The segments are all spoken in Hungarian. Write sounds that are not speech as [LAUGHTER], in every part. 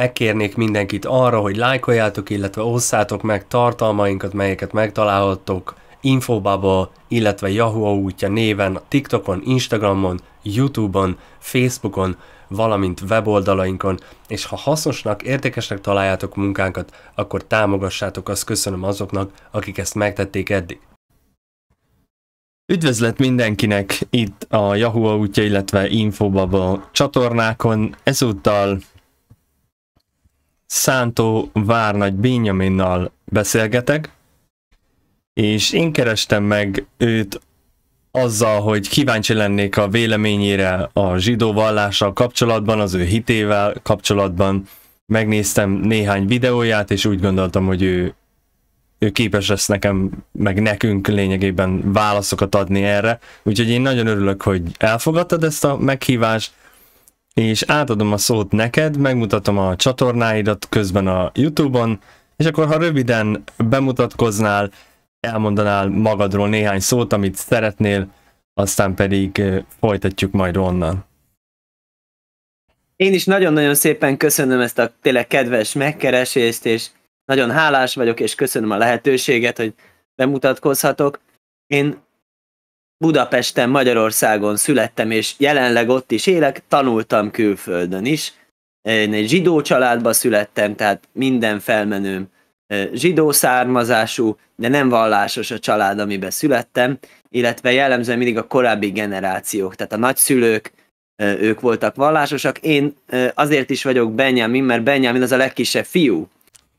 Megkérnék mindenkit arra, hogy lájkoljátok, illetve osszátok meg tartalmainkat, melyeket megtalálhattok Infobubble, illetve Yahoo útja néven, TikTokon, Instagramon, Youtube-on, Facebookon, valamint weboldalainkon, és ha hasznosnak, értékesnek találjátok munkánkat, akkor támogassátok, azt köszönöm azoknak, akik ezt megtették eddig. Üdvözlet mindenkinek itt a Yahoo útja, illetve Infobubble csatornákon. Ezúttal Szántó Várnagy Bényaminnal beszélgetek, és én kerestem meg őt azzal, hogy kíváncsi lennék a véleményére a zsidó vallással kapcsolatban, az ő hitével kapcsolatban. Megnéztem néhány videóját, és úgy gondoltam, hogy ő, ő képes lesz nekem, meg nekünk lényegében válaszokat adni erre. Úgyhogy én nagyon örülök, hogy elfogadtad ezt a meghívást, és átadom a szót neked, megmutatom a csatornáidat közben a Youtube-on, és akkor ha röviden bemutatkoznál, elmondanál magadról néhány szót, amit szeretnél, aztán pedig folytatjuk majd onnan. Én is nagyon-nagyon szépen köszönöm ezt a tényleg kedves megkeresést, és nagyon hálás vagyok, és köszönöm a lehetőséget, hogy bemutatkozhatok. Én Budapesten, Magyarországon születtem, és jelenleg ott is élek, tanultam külföldön is. Én egy zsidó családba születtem, tehát minden felmenőm e, zsidó származású, de nem vallásos a család, amiben születtem, illetve jellemzően mindig a korábbi generációk, tehát a nagyszülők, e, ők voltak vallásosak. Én e, azért is vagyok Benjamin, mert Benjamin az a legkisebb fiú.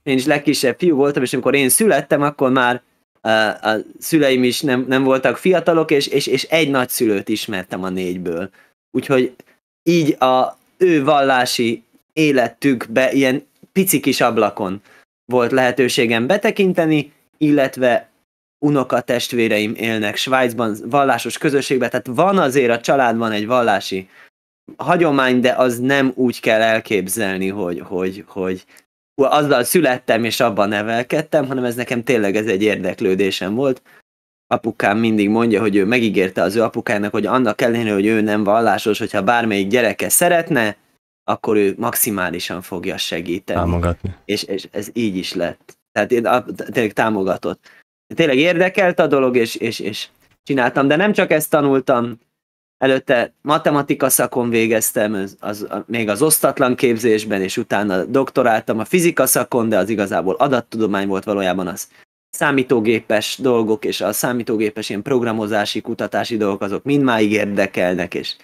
Én is legkisebb fiú voltam, és amikor én születtem, akkor már a, a szüleim is nem, nem voltak fiatalok, és, és, és egy nagyszülőt ismertem a négyből. Úgyhogy így a ő vallási életükbe ilyen pici kis ablakon volt lehetőségem betekinteni, illetve unoka testvéreim élnek Svájcban, vallásos közösségben, tehát van azért a családban egy vallási hagyomány, de az nem úgy kell elképzelni, hogy, hogy, hogy azzal születtem és abban nevelkedtem, hanem ez nekem tényleg ez egy érdeklődésem volt. Apukám mindig mondja, hogy ő megígérte az ő apukának, hogy annak ellenére, hogy ő nem vallásos, hogyha bármelyik gyereke szeretne, akkor ő maximálisan fogja segíteni. Támogatni. És, és ez így is lett. Tehát én tényleg támogatott. Tényleg érdekelt a dolog, és, és, és csináltam, de nem csak ezt tanultam, előtte matematika szakon végeztem, az, az, még az osztatlan képzésben, és utána doktoráltam a fizika szakon, de az igazából adattudomány volt valójában az számítógépes dolgok, és a számítógépes ilyen programozási, kutatási dolgok, azok mind máig érdekelnek, és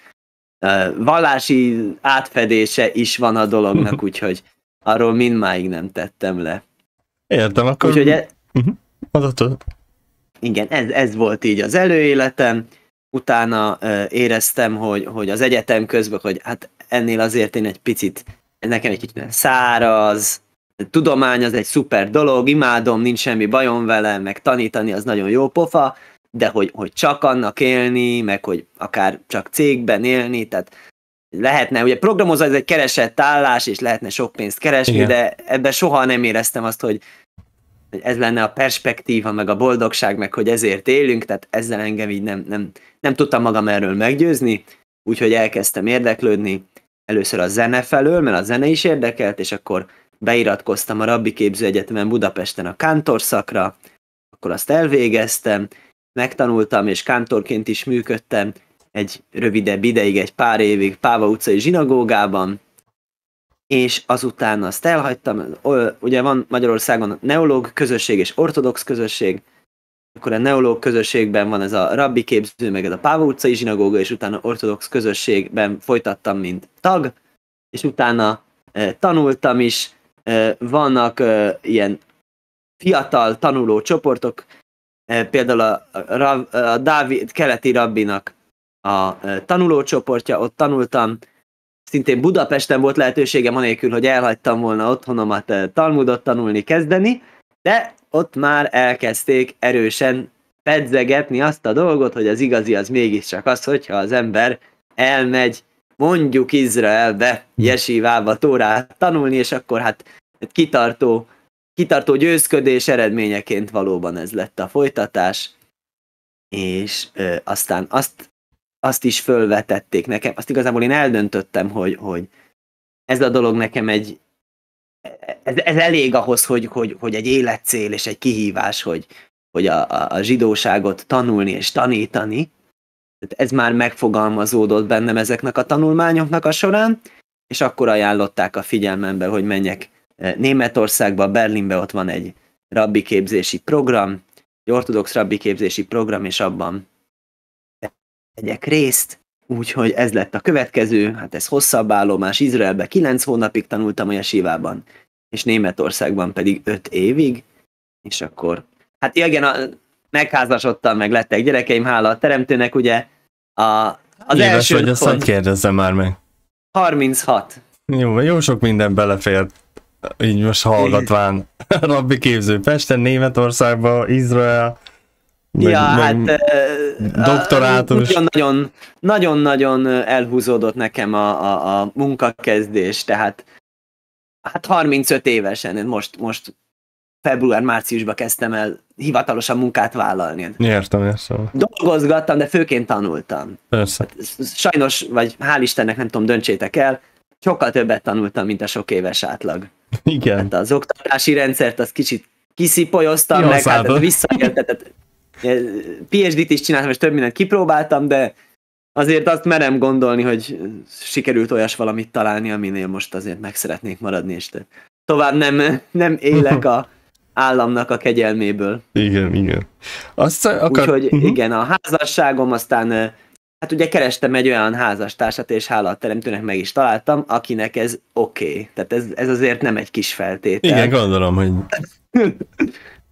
uh, vallási átfedése is van a dolognak, mhm. úgyhogy arról mindmáig nem tettem le. Értem, akkor... Úgyhogy e... Uh-huh. Igen, ez, ez volt így az előéletem, utána éreztem, hogy, hogy az egyetem közben, hogy hát ennél azért én egy picit, nekem egy kicsit száraz, tudomány az egy szuper dolog, imádom, nincs semmi bajom vele, meg tanítani az nagyon jó pofa, de hogy, hogy csak annak élni, meg hogy akár csak cégben élni, tehát lehetne, ugye programozó ez egy keresett állás, és lehetne sok pénzt keresni, Igen. de ebben soha nem éreztem azt, hogy ez lenne a perspektíva, meg a boldogság, meg hogy ezért élünk, tehát ezzel engem így nem, nem nem tudtam magam erről meggyőzni, úgyhogy elkezdtem érdeklődni, először a zene felől, mert a zene is érdekelt, és akkor beiratkoztam a Rabbi Képző Egyetemen Budapesten a kántorszakra, akkor azt elvégeztem, megtanultam, és kántorként is működtem egy rövidebb ideig, egy pár évig Páva utcai zsinagógában, és azután azt elhagytam, ugye van Magyarországon neológ közösség és ortodox közösség, akkor a neológ közösségben van ez a rabbi képző, meg ez a Páva utcai zsinagóga, és utána ortodox közösségben folytattam, mint tag, és utána e, tanultam is, e, vannak e, ilyen fiatal tanuló csoportok, e, például a, a, a Dávid keleti rabbinak a e, tanuló tanulócsoportja, ott tanultam, szintén Budapesten volt lehetőségem, anélkül, hogy elhagytam volna otthonomat e, Talmudot tanulni, kezdeni, de ott már elkezdték erősen pedzegetni azt a dolgot, hogy az igazi az mégiscsak az, hogyha az ember elmegy mondjuk Izraelbe, Jesivába Tórát tanulni, és akkor hát egy kitartó, kitartó győzködés eredményeként valóban ez lett a folytatás, és ö, aztán azt, azt is fölvetették nekem, azt igazából én eldöntöttem, hogy, hogy ez a dolog nekem egy ez, ez elég ahhoz, hogy, hogy, hogy egy életcél és egy kihívás, hogy, hogy a, a, zsidóságot tanulni és tanítani. Tehát ez már megfogalmazódott bennem ezeknek a tanulmányoknak a során, és akkor ajánlották a figyelmembe, hogy menjek e, Németországba, Berlinbe, ott van egy rabbi képzési program, egy ortodox rabbi képzési program, és abban tegyek részt, Úgyhogy ez lett a következő, hát ez hosszabb állomás, Izraelbe 9 hónapig tanultam a Jesivában, és Németországban pedig 5 évig, és akkor, hát igen, a, megházasodtam, meg lettek gyerekeim, hála a teremtőnek, ugye, a, az Éves első vagy, azt pont... már meg. 36. Jó, jó sok minden belefért így most hallgatván. [LAUGHS] Rabbi képző Pesten, Németországban Izrael, meg, ja, meg hát... Doktorátus. Nagyon-nagyon nagyon, nagyon elhúzódott nekem a, a, a munkakezdés, tehát hát 35 évesen, én most, most február-márciusban kezdtem el hivatalosan munkát vállalni. Értem, értem. Dolgozgattam, de főként tanultam. Persze. Hát, sajnos, vagy hál' Istennek nem tudom, döntsétek el, sokkal többet tanultam, mint a sok éves átlag. Igen. Hát az oktatási rendszert az kicsit kiszipolyoztam, Jó, meg hát visszaéltetett psd t is csináltam, és több mindent kipróbáltam, de azért azt merem gondolni, hogy sikerült olyas valamit találni, aminél most azért meg szeretnék maradni, és tovább nem, nem élek a államnak a kegyelméből. Igen, igen. akar... Úgyhogy uh-huh. igen, a házasságom aztán Hát ugye kerestem egy olyan házastársat, és hála a teremtőnek meg is találtam, akinek ez oké. Okay. Tehát ez, ez azért nem egy kis feltétel. Igen, gondolom, hogy [LAUGHS]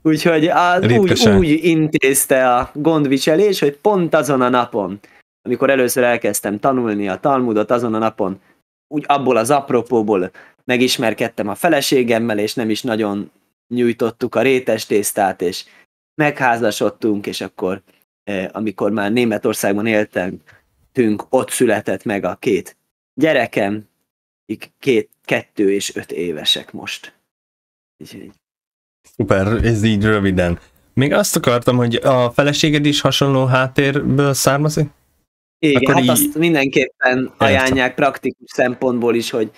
Úgyhogy a, úgy, úgy intézte a gondviselés, hogy pont azon a napon, amikor először elkezdtem tanulni a Talmudot, azon a napon, úgy abból az apropóból megismerkedtem a feleségemmel, és nem is nagyon nyújtottuk a rétes tésztát, és megházasodtunk, és akkor, eh, amikor már Németországban éltünk, tünk, ott született meg a két gyerekem, két, kettő és öt évesek most. Úgyhogy Szuper, ez így röviden. Még azt akartam, hogy a feleséged is hasonló háttérből származik? Igen, Akkor hát így... azt mindenképpen ajánlják praktikus szempontból is, hogy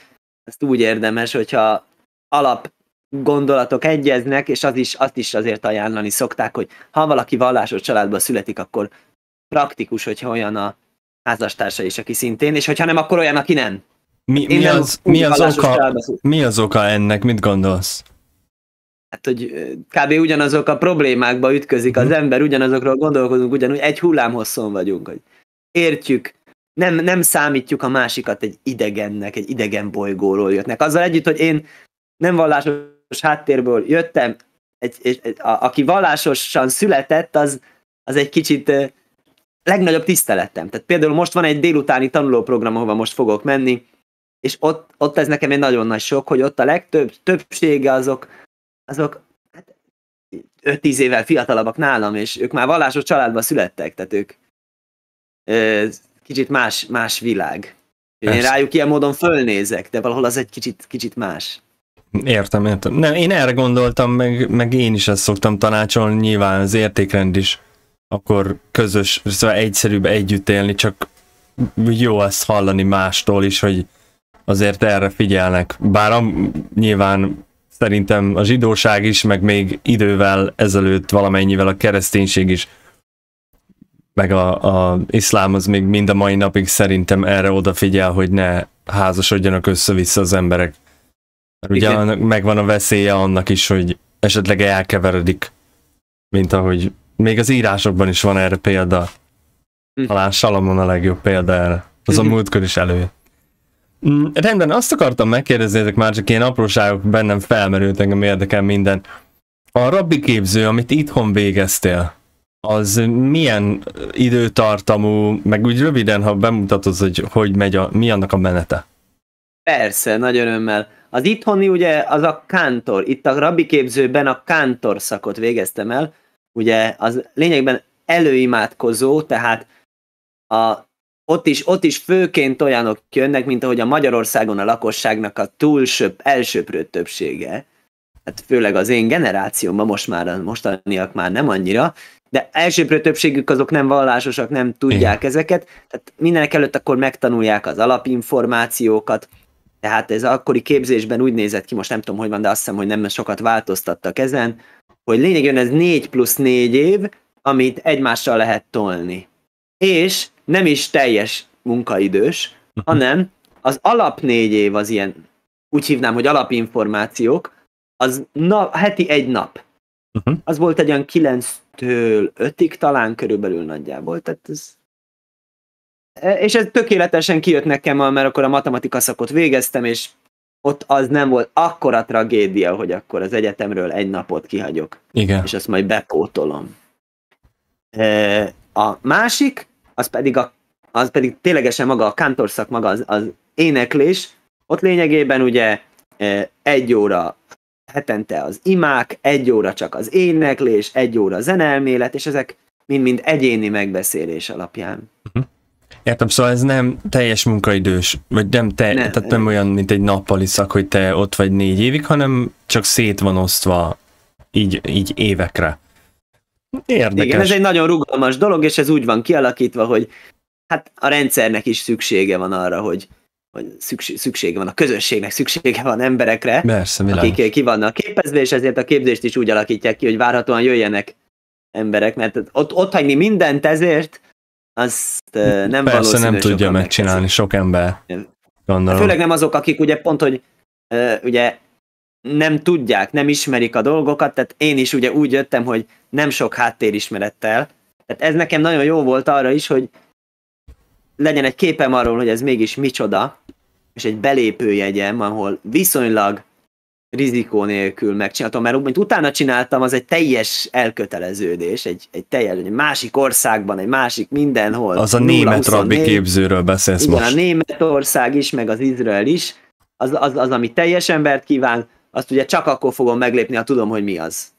ezt úgy érdemes, hogyha alap gondolatok egyeznek, és az is, azt is azért ajánlani szokták, hogy ha valaki vallásos családba születik, akkor praktikus, hogyha olyan a házastársa is, aki szintén, és hogyha nem, akkor olyan, aki nem. Mi, mi, nem az, mi, az oka, mi az oka ennek, mit gondolsz? hát, hogy kb. ugyanazok a problémákba ütközik az mhm. ember, ugyanazokról gondolkozunk, ugyanúgy egy hullámhosszon vagyunk, hogy értjük, nem, nem számítjuk a másikat egy idegennek, egy idegen bolygóról jöttnek. Azzal együtt, hogy én nem vallásos háttérből jöttem, egy, egy, egy, a, aki vallásosan született, az, az egy kicsit legnagyobb tiszteletem. Tehát például most van egy délutáni tanulóprogram, ahova most fogok menni, és ott, ott ez nekem egy nagyon nagy sok, hogy ott a legtöbb többsége azok azok hát, 5-10 évvel fiatalabbak nálam, és ők már vallásos családba születtek, tehát ők ö, kicsit más, más világ. Én rájuk ilyen módon fölnézek, de valahol az egy kicsit, kicsit más. Értem, értem. Nem, én erre gondoltam, meg, meg én is ezt szoktam tanácsolni, nyilván az értékrend is akkor közös, szóval egyszerűbb együtt élni, csak jó ezt hallani mástól is, hogy azért erre figyelnek. Bár am nyilván szerintem a zsidóság is, meg még idővel ezelőtt valamennyivel a kereszténység is, meg a, iszlám az még mind a mai napig szerintem erre odafigyel, hogy ne házasodjanak össze-vissza az emberek. Mert ugye annak megvan a veszélye annak is, hogy esetleg elkeveredik, mint ahogy még az írásokban is van erre példa. Hm. Talán Salamon a legjobb példa erre. Az a mhm. múltkor is előjött. Mm, rendben, azt akartam megkérdezni, ezek már csak ilyen apróságok bennem felmerült, engem érdekel minden. A rabbi képző, amit itthon végeztél, az milyen időtartamú, meg úgy röviden, ha bemutatod, hogy hogy megy a, mi annak a menete? Persze, nagy örömmel. Az itthoni ugye az a kántor, itt a rabbi képzőben a kántor szakot végeztem el, ugye az lényegben előimádkozó, tehát a ott is, ott is főként olyanok jönnek, mint ahogy a Magyarországon a lakosságnak a túlsöbb, elsőprő többsége, hát főleg az én generációmban, most már a mostaniak már nem annyira, de elsőprő többségük azok nem vallásosak, nem tudják Igen. ezeket, tehát mindenek előtt akkor megtanulják az alapinformációkat, tehát ez akkori képzésben úgy nézett ki, most nem tudom, hogy van, de azt hiszem, hogy nem sokat változtattak ezen, hogy lényegében ez 4 plusz 4 év, amit egymással lehet tolni. És nem is teljes munkaidős, mhm. hanem az alap négy év az ilyen, úgy hívnám, hogy alapinformációk, az na, heti egy nap. Uh-huh. Az volt egy olyan 9-től 5-ig talán körülbelül nagyjából, tehát ez... E, és ez tökéletesen kijött nekem, mert akkor a matematika szakot végeztem, és ott az nem volt akkora tragédia, hogy akkor az egyetemről egy napot kihagyok. Igen. És azt majd bepótolom. E, a másik, az pedig, a, az pedig ténylegesen maga a kántorszak, maga az, az éneklés, ott lényegében ugye e, egy óra hetente az imák, egy óra csak az éneklés, egy óra zenelmélet, és ezek mind-mind egyéni megbeszélés alapján. Uh-huh. Értem, szóval ez nem teljes munkaidős, vagy nem, te, nem, tehát nem olyan, mint egy nappali szak, hogy te ott vagy négy évig, hanem csak szét van osztva így, így évekre. Érdekes. Igen, ez egy nagyon rugalmas dolog, és ez úgy van kialakítva, hogy hát a rendszernek is szüksége van arra, hogy, hogy szükség, szüksége van, a közösségnek szüksége van emberekre, Persze, akik ki vannak képezve, és ezért a képzést is úgy alakítják ki, hogy várhatóan jöjjenek emberek, mert ott, ott hagyni mindent ezért, azt nem Persze nem tudja megcsinálni sok ember, gondolom. Főleg nem azok, akik ugye pont, hogy ugye nem tudják, nem ismerik a dolgokat, tehát én is ugye úgy jöttem, hogy nem sok háttérismerettel. Tehát ez nekem nagyon jó volt arra is, hogy legyen egy képem arról, hogy ez mégis micsoda, és egy belépőjegyem, ahol viszonylag rizikó nélkül megcsináltam, mert úgy, utána csináltam, az egy teljes elköteleződés, egy, egy teljes, egy másik országban, egy másik mindenhol. Az a német rabbi képzőről beszélsz Igen, most. a Németország is, meg az Izrael is, az, az, az, ami teljes embert kíván, azt ugye csak akkor fogom meglépni, ha tudom, hogy mi az.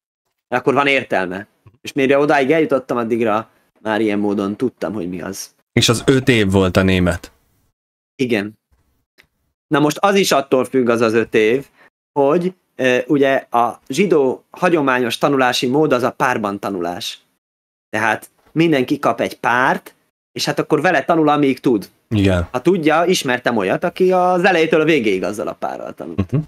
Akkor van értelme. És mire odáig eljutottam, addigra már ilyen módon tudtam, hogy mi az. És az öt év volt a német. Igen. Na most az is attól függ az az öt év, hogy e, ugye a zsidó hagyományos tanulási mód az a párban tanulás. Tehát mindenki kap egy párt, és hát akkor vele tanul, amíg tud. Igen. Ha tudja, ismertem olyat, aki az elejétől a végéig azzal a párral tanult. Uh-huh.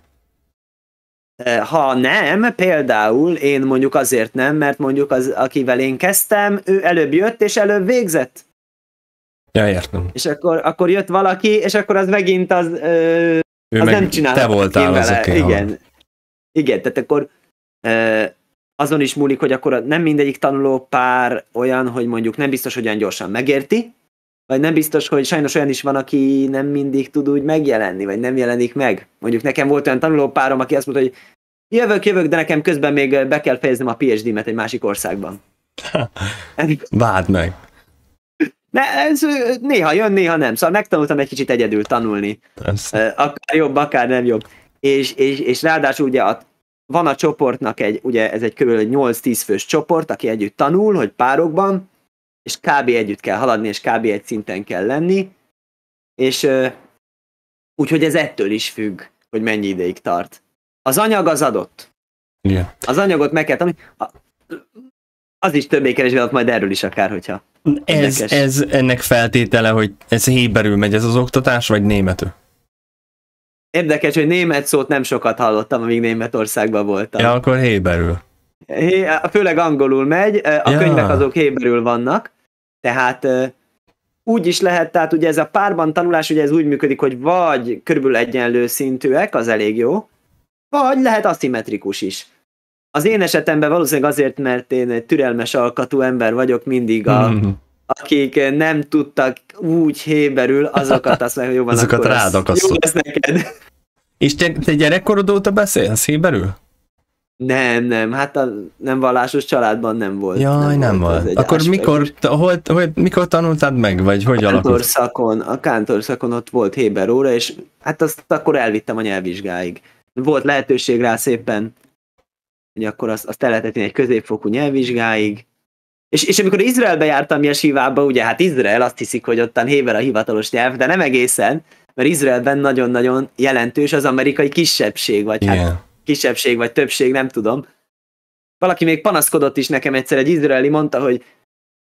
Ha nem, például én mondjuk azért nem, mert mondjuk az, akivel én kezdtem, ő előbb jött és előbb végzett. Ja, értem. És akkor, akkor jött valaki, és akkor az megint az, ö, ő az meg nem csinálta. Te voltál az, vele. Igen. Ha. Igen, tehát akkor ö, azon is múlik, hogy akkor nem mindegyik pár olyan, hogy mondjuk nem biztos, hogy olyan gyorsan megérti, vagy nem biztos, hogy sajnos olyan is van, aki nem mindig tud úgy megjelenni, vagy nem jelenik meg. Mondjuk nekem volt olyan tanuló párom, aki azt mondta, hogy jövök, jövök, de nekem közben még be kell fejeznem a PhD-met egy másik országban. [LAUGHS] Vád meg! Ne, ez néha jön, néha nem. Szóval megtanultam egy kicsit egyedül tanulni. Persze. Akár jobb, akár nem jobb. És, és, és ráadásul ugye a, van a csoportnak egy, ugye ez egy kb. 8-10 fős csoport, aki együtt tanul, hogy párokban, és kb. együtt kell haladni, és kb. egy szinten kell lenni, és úgyhogy ez ettől is függ, hogy mennyi ideig tart. Az anyag az adott. Igen. Az anyagot meg kell tanulni. Az is többé-kevésbé adott majd erről is akár, hogyha ez, ez ennek feltétele, hogy ez héberül megy ez az oktatás, vagy németül? Érdekes, hogy német szót nem sokat hallottam, amíg Németországban voltam. Ja, akkor héberül. főleg angolul megy, a ja. könyvek azok héberül vannak, tehát úgy is lehet, tehát ugye ez a párban tanulás, ugye ez úgy működik, hogy vagy körülbelül egyenlő szintűek, az elég jó, vagy lehet aszimmetrikus is. Az én esetemben valószínűleg azért, mert én egy türelmes alkatú ember vagyok mindig a, mm-hmm. akik nem tudtak úgy héberül, azokat azt mondja, hogy van, azokat rád jó lesz neked. És te, te gyerekkorod óta beszélsz héberül? Nem, nem, hát a nem vallásos családban nem volt. Jaj, nem, nem volt. volt. Akkor mikor, hol, hol, mikor tanultad meg, vagy hogy a alakult? Szakon, a kántorszakon ott volt Héber óra, és hát azt akkor elvittem a nyelvvizsgáig. Volt lehetőség rá szépen, hogy akkor azt, azt elhetett egy középfokú nyelvvizsgáig, és, és amikor Izraelbe jártam Jesivába, ugye hát Izrael azt hiszik, hogy ottan Héber a hivatalos nyelv, de nem egészen, mert Izraelben nagyon-nagyon jelentős az amerikai kisebbség, vagy yeah. hát kisebbség vagy többség, nem tudom. Valaki még panaszkodott is nekem egyszer, egy izraeli mondta, hogy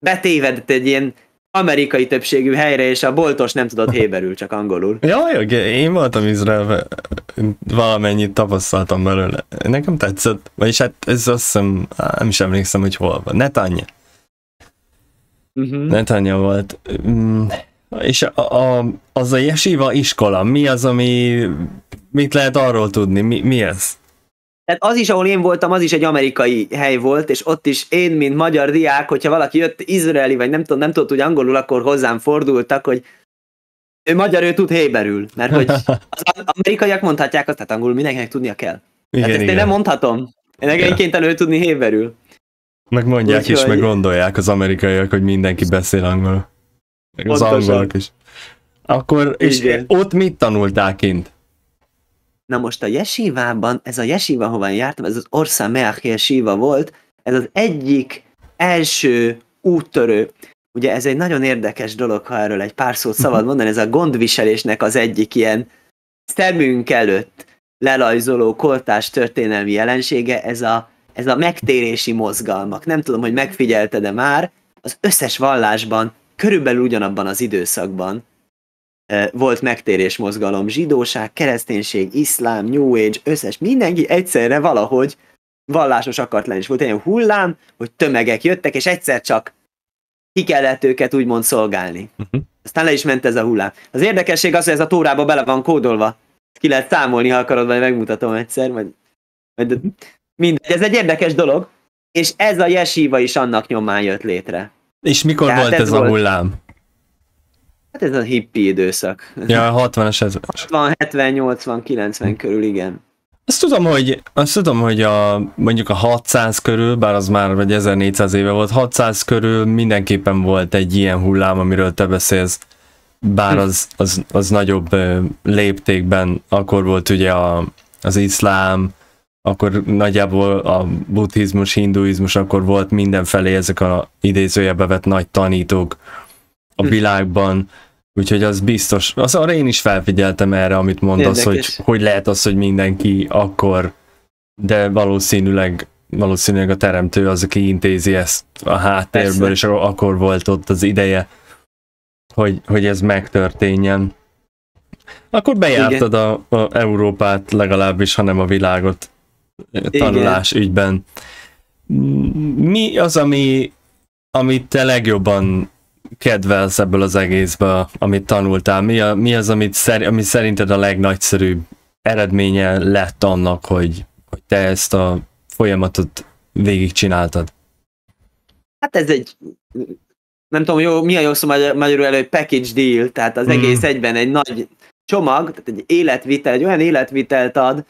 betévedett egy ilyen amerikai többségű helyre, és a boltos nem tudott [LAUGHS] héberül, csak angolul. Jaj, én voltam Izraelben, valamennyit tapasztaltam belőle. Nekem tetszett, vagyis hát ez azt hiszem, nem is emlékszem, hogy hol van. Netanya. Uh-huh. Mhm. Netanya volt. Mm. És a, a, az a Jesiva iskola, mi az, ami, mit lehet arról tudni, mi, mi ez? Tehát az is, ahol én voltam, az is egy amerikai hely volt, és ott is én, mint magyar diák, hogyha valaki jött izraeli, vagy nem tudom, nem tudott úgy angolul, akkor hozzám fordultak, hogy ő magyar, ő tud héberül, mert hogy az amerikaiak mondhatják azt, tehát angolul mindenkinek tudnia kell. Igen, tehát ezt igen. én nem mondhatom. Én nekem kénytelen tudni héberül. Meg mondják Úgyhogy... is, meg gondolják az amerikaiak, hogy mindenki beszél angolul. Meg az angolok is. Akkor, és Igen. ott mit tanultál kint? Na most a jesívában, ez a jesíva, hova jártam, ez az Orsa Meach jesíva volt, ez az egyik első úttörő. Ugye ez egy nagyon érdekes dolog, ha erről egy pár szót szabad mondani, ez a gondviselésnek az egyik ilyen szemünk előtt lelajzoló koltás történelmi jelensége, ez a, ez a megtérési mozgalmak. Nem tudom, hogy megfigyelte de már, az összes vallásban körülbelül ugyanabban az időszakban volt megtérés mozgalom, zsidóság, kereszténység, iszlám, new age, összes, mindenki egyszerre valahogy vallásos akart lenni. És volt egy olyan hullám, hogy tömegek jöttek, és egyszer csak ki kellett őket úgymond szolgálni. Uh-huh. Aztán le is ment ez a hullám. Az érdekesség az, hogy ez a tórába bele van kódolva. Ki lehet számolni, ha akarod, vagy megmutatom egyszer. Vagy, vagy, mhm. mindegy, ez egy érdekes dolog, és ez a jesíva is annak nyomán jött létre. És mikor Tehát volt ez, ez a hullám? Hát ez a hippi időszak. Ja, 60-as ez. 60, 70, 80, 90 körül, igen. Azt tudom, hogy, azt tudom, hogy a, mondjuk a 600 körül, bár az már vagy 1400 éve volt, 600 körül mindenképpen volt egy ilyen hullám, amiről te beszélsz. Bár az, az, az nagyobb léptékben, akkor volt ugye a, az iszlám, akkor nagyjából a buddhizmus, hinduizmus, akkor volt mindenfelé ezek a idézőjebe vett nagy tanítók a világban, úgyhogy az biztos. Az arra én is felfigyeltem erre, amit mondasz, Érdekes. hogy hogy lehet az, hogy mindenki akkor, de valószínűleg valószínűleg a teremtő az, aki intézi ezt a háttérből, Persze. és akkor volt ott az ideje, hogy, hogy ez megtörténjen. Akkor bejártad a, a Európát legalábbis, hanem a világot eh, tanulás Igen. ügyben. Mi az, ami, amit te legjobban kedvelsz ebből az egészből, amit tanultál? Mi, a, mi az, amit szer, ami szerinted a legnagyszerűbb eredménye lett annak, hogy, hogy te ezt a folyamatot végigcsináltad? Hát ez egy nem tudom, jó, mi a jó szó magyar, magyarul elő, package deal, tehát az mm. egész egyben egy nagy csomag, tehát egy életvitel, egy olyan életvitelt ad,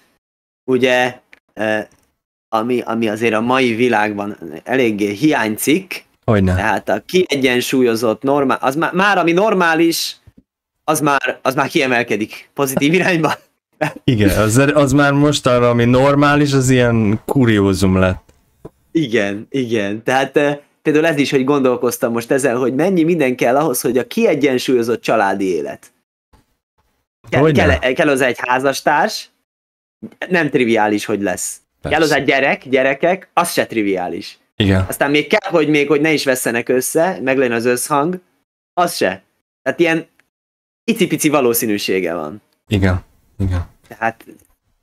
ugye, eh, ami, ami azért a mai világban eléggé hiányzik, Hogyne. Tehát a kiegyensúlyozott, normál, az már, már ami normális, az már, az már kiemelkedik pozitív [LAUGHS] irányba. Igen, az, az már most arra, ami normális, az ilyen kuriózum lett. Igen, igen. Tehát eh, például ez is, hogy gondolkoztam most ezen, hogy mennyi minden kell ahhoz, hogy a kiegyensúlyozott családi élet. kell, kell, kell az egy házastárs, nem triviális, hogy lesz. Persze. Kell az egy gyerek, gyerekek, az se triviális. Igen. Aztán még kell, hogy még hogy ne is vesszenek össze, meg legyen az összhang, az se. Tehát ilyen icipici valószínűsége van. Igen, igen. Tehát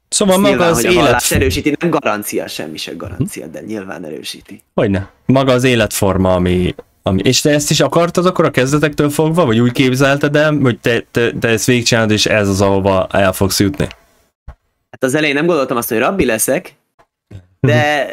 Szóval maga nyilván, az hogy élet... erősíti, nem garancia, semmi se garancia, de nyilván erősíti. Hogyne. Maga az életforma, ami, ami... És te ezt is akartad akkor a kezdetektől fogva, vagy úgy képzelted el, hogy te, te, te ezt végigcsinálod, és ez az, ahova el fogsz jutni? Hát az elején nem gondoltam azt, hogy rabbi leszek, de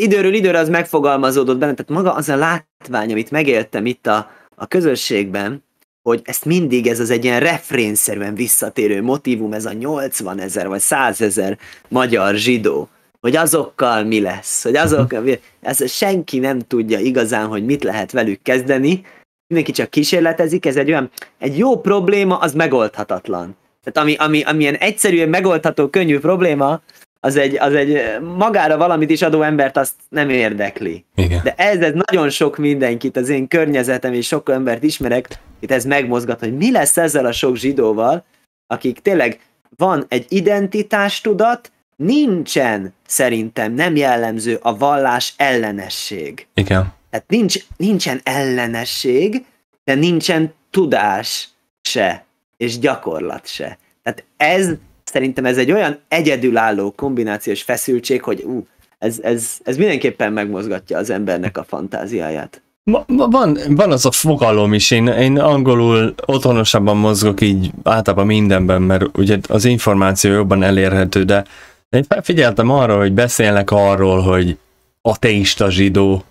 időről időre az megfogalmazódott benne, tehát maga az a látvány, amit megéltem itt a, a közösségben, hogy ezt mindig ez az egy ilyen refrénszerűen visszatérő motivum, ez a 80 ezer vagy 100 ezer magyar zsidó, hogy azokkal mi lesz, hogy azokkal [LAUGHS] mi ez senki nem tudja igazán, hogy mit lehet velük kezdeni, mindenki csak kísérletezik, ez egy olyan, egy jó probléma, az megoldhatatlan. Tehát ami, ami, ami ilyen egyszerűen megoldható, könnyű probléma, az egy, az egy magára valamit is adó embert azt nem érdekli. Igen. De ez, ez nagyon sok mindenkit, az én környezetem és sok embert ismerek, itt ez megmozgat, hogy mi lesz ezzel a sok zsidóval, akik tényleg van egy identitástudat, nincsen szerintem nem jellemző a vallás ellenesség. Igen. Tehát nincs, nincsen ellenesség, de nincsen tudás se, és gyakorlat se. Tehát ez szerintem ez egy olyan egyedülálló kombinációs feszültség, hogy ú, ez, ez, ez mindenképpen megmozgatja az embernek a fantáziáját. Van, van az a fogalom is, én, én angolul otthonosabban mozgok így általában mindenben, mert ugye az információ jobban elérhető, de én felfigyeltem arra, hogy beszélnek arról, hogy ateista zsidó,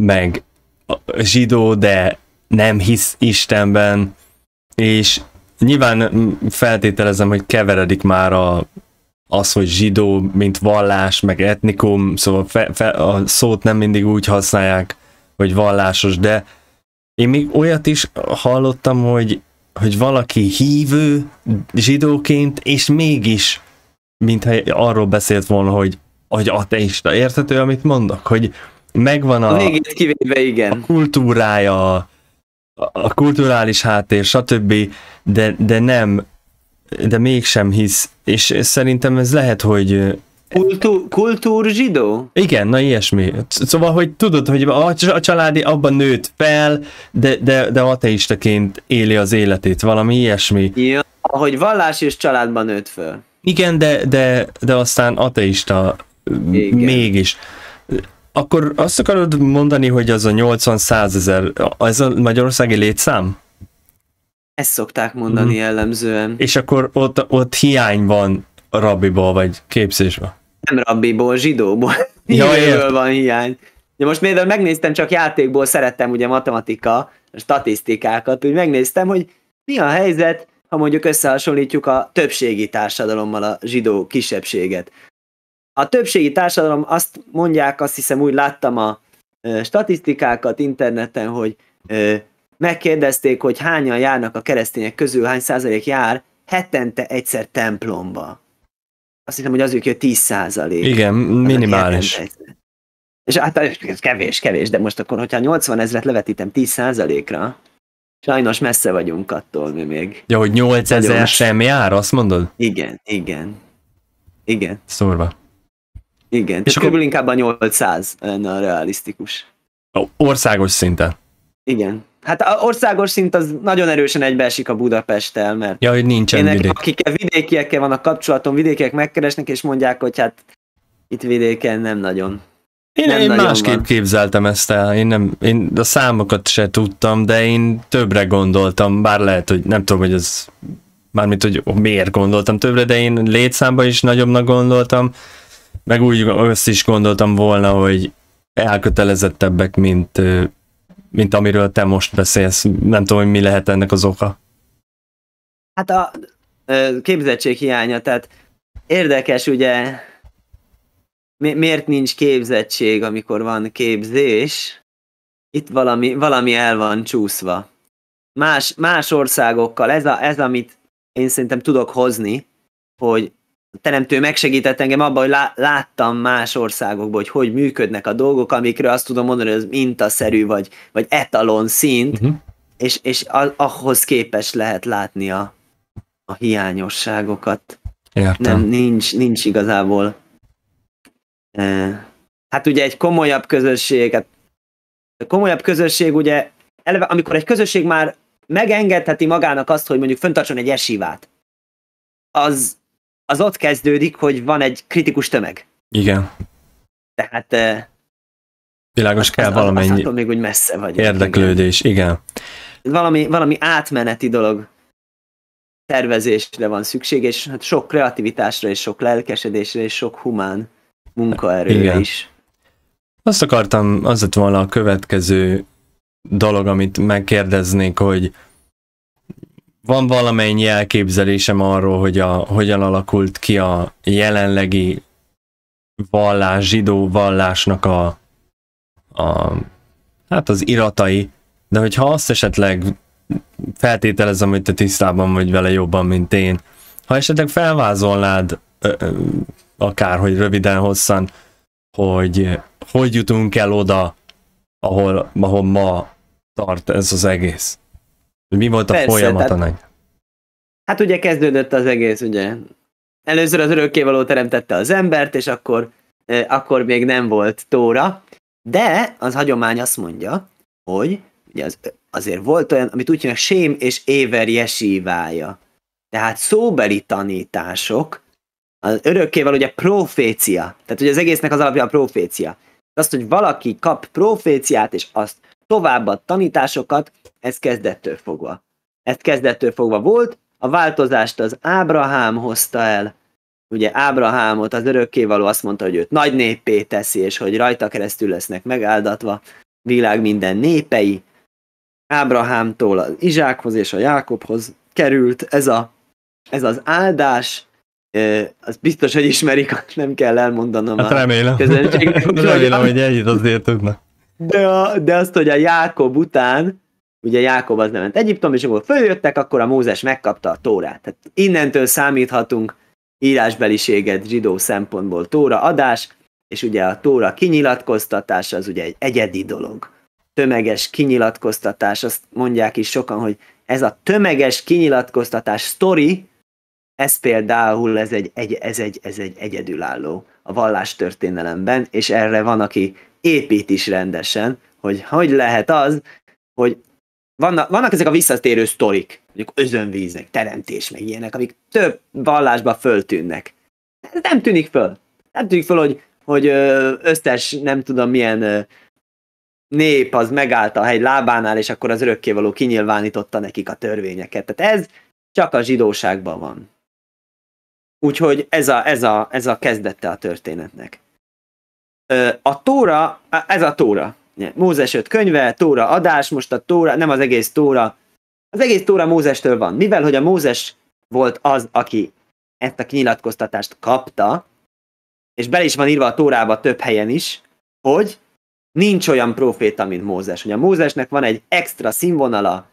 meg zsidó, de nem hisz Istenben, és nyilván mm, feltételezem, hogy keveredik már a, az, hogy zsidó, mint vallás, meg etnikum, szóval fe, fe, a szót nem mindig úgy használják, hogy vallásos, de én még olyat is hallottam, hogy, hogy valaki hívő zsidóként, és mégis, mintha arról beszélt volna, hogy, hogy ateista. Érthető, amit mondok? Hogy megvan a, a, kivéve, igen. a kultúrája, a kulturális háttér, stb., de, de nem, de mégsem hisz, és szerintem ez lehet, hogy Kultú, kultúr zsidó? Igen, na ilyesmi. Szóval, hogy tudod, hogy a családi abban nőtt fel, de, de, de ateistaként éli az életét, valami ilyesmi. Ja, hogy vallás és családban nőtt fel Igen, de, de, de aztán ateista Igen. mégis. Akkor azt akarod mondani, hogy az a 80-100 ezer, ez a magyarországi létszám? Ezt szokták mondani mm. jellemzően. És akkor ott, ott hiány van rabbiból, vagy képzésben? Nem rabbiból, zsidóból. Ja, Jövőből van hiány. Ja, most például megnéztem csak játékból, szerettem ugye matematika, statisztikákat, úgy megnéztem, hogy mi a helyzet, ha mondjuk összehasonlítjuk a többségi társadalommal a zsidó kisebbséget a többségi társadalom azt mondják, azt hiszem úgy láttam a statisztikákat interneten, hogy megkérdezték, hogy hányan járnak a keresztények közül, hány százalék jár hetente egyszer templomba. Azt hiszem, hogy az ők jött 10 százalék. Igen, minimális. És hát ez kevés, kevés, de most akkor, hogyha 80 ezret levetítem 10 százalékra, sajnos messze vagyunk attól mi még. Ja, hogy 8 ezer sem jár, azt mondod? Igen, igen. Igen. Szóval. Igen, és akkor inkább a 800 lenne a realisztikus. Országos szinten. Igen. Hát a országos szint az nagyon erősen egybeesik a Budapesttel, mert ja, hogy nincsen én, vidék. a vidékiekkel van a kapcsolatom, vidékiek megkeresnek, és mondják, hogy hát itt vidéken nem nagyon. Én, nem én nagyon másképp van. képzeltem ezt el, én, nem, én a számokat se tudtam, de én többre gondoltam, bár lehet, hogy nem tudom, hogy ez mármint, hogy miért gondoltam többre, de én létszámba is nagyobbnak gondoltam, meg úgy össze is gondoltam volna, hogy elkötelezettebbek, mint, mint amiről te most beszélsz. Nem tudom, hogy mi lehet ennek az oka. Hát a képzettség hiánya, tehát érdekes ugye, mi, miért nincs képzettség, amikor van képzés? Itt valami, valami el van csúszva. Más, más országokkal, ez, a, ez amit én szerintem tudok hozni, hogy teremtő megsegített engem abban, hogy láttam más országokban, hogy hogy működnek a dolgok, amikről azt tudom mondani, hogy ez mintaszerű, vagy, vagy etalon szint, uh-huh. és, és a- ahhoz képes lehet látni a, a hiányosságokat. Értem. Nem, nincs, nincs igazából. E- hát ugye egy komolyabb közösség, hát komolyabb közösség ugye, eleve amikor egy közösség már megengedheti magának azt, hogy mondjuk föntartson egy esivát, az az ott kezdődik, hogy van egy kritikus tömeg. Igen. Tehát... Világos kell az, valamennyi. Az, az, még úgy messze vagy. Érdeklődés, igen. igen. Valami, valami átmeneti dolog tervezésre van szükség, és hát sok kreativitásra, és sok lelkesedésre, és sok humán munkaerőre igen. is. Azt akartam, az lett volna a következő dolog, amit megkérdeznék, hogy van valamennyi elképzelésem arról, hogy a, hogyan alakult ki a jelenlegi vallás, zsidó vallásnak a, a hát az iratai, de hogyha azt esetleg feltételezem, hogy te tisztában vagy vele jobban, mint én, ha esetleg felvázolnád akár, hogy röviden, hosszan, hogy hogy jutunk el oda, ahol, ahol ma tart ez az egész. Mi volt Persze, a folyamat a annak? Hát ugye kezdődött az egész, ugye. Először az örökkévaló teremtette az embert, és akkor, eh, akkor még nem volt Tóra, de az hagyomány azt mondja, hogy ugye az, azért volt olyan, amit úgy hívnak sém és éver jesívája. Tehát szóbeli tanítások, az örökkéval ugye profécia. Tehát ugye az egésznek az alapja a profécia. Azt, hogy valaki kap proféciát, és azt tovább a tanításokat, ez kezdettől fogva. Ez kezdettől fogva volt, a változást az Ábrahám hozta el, ugye Ábrahámot az örökkévaló azt mondta, hogy őt nagy néppé teszi, és hogy rajta keresztül lesznek megáldatva világ minden népei, Ábrahámtól az Izsákhoz és a Jákobhoz került ez, a, ez az áldás, az biztos, hogy ismerik, [LAUGHS] nem kell elmondanom. Hát remélem. Közönségnek, [LAUGHS] remélem, hogy ennyit azért tudnak. De, a, de azt, hogy a Jákob után, ugye Jákob az lement Egyiptom, és amikor följöttek, akkor a Mózes megkapta a Tórát. Tehát innentől számíthatunk írásbeliséget zsidó szempontból Tóra adás, és ugye a Tóra kinyilatkoztatás, az ugye egy egyedi dolog. Tömeges kinyilatkoztatás, azt mondják is sokan, hogy ez a tömeges kinyilatkoztatás sztori, ez például ez egy, egy, ez egy, ez egy egyedülálló a vallástörténelemben, és erre van, aki épít is rendesen, hogy hogy lehet az, hogy vannak, vannak ezek a visszatérő sztorik, mondjuk özönvíznek, teremtés, meg ilyenek, amik több vallásba föltűnnek. Ez hát nem tűnik föl. Nem tűnik föl, hogy, hogy összes nem tudom milyen nép az megállt a hegy lábánál, és akkor az örökkévaló kinyilvánította nekik a törvényeket. Tehát ez csak a zsidóságban van. Úgyhogy ez a, ez a, ez a kezdette a történetnek a Tóra, ez a Tóra. Mózes öt könyve, Tóra adás, most a Tóra, nem az egész Tóra. Az egész Tóra Mózestől van. Mivel, hogy a Mózes volt az, aki ezt a kinyilatkoztatást kapta, és bele is van írva a Tórába több helyen is, hogy nincs olyan proféta, mint Mózes. Hogy a Mózesnek van egy extra színvonala,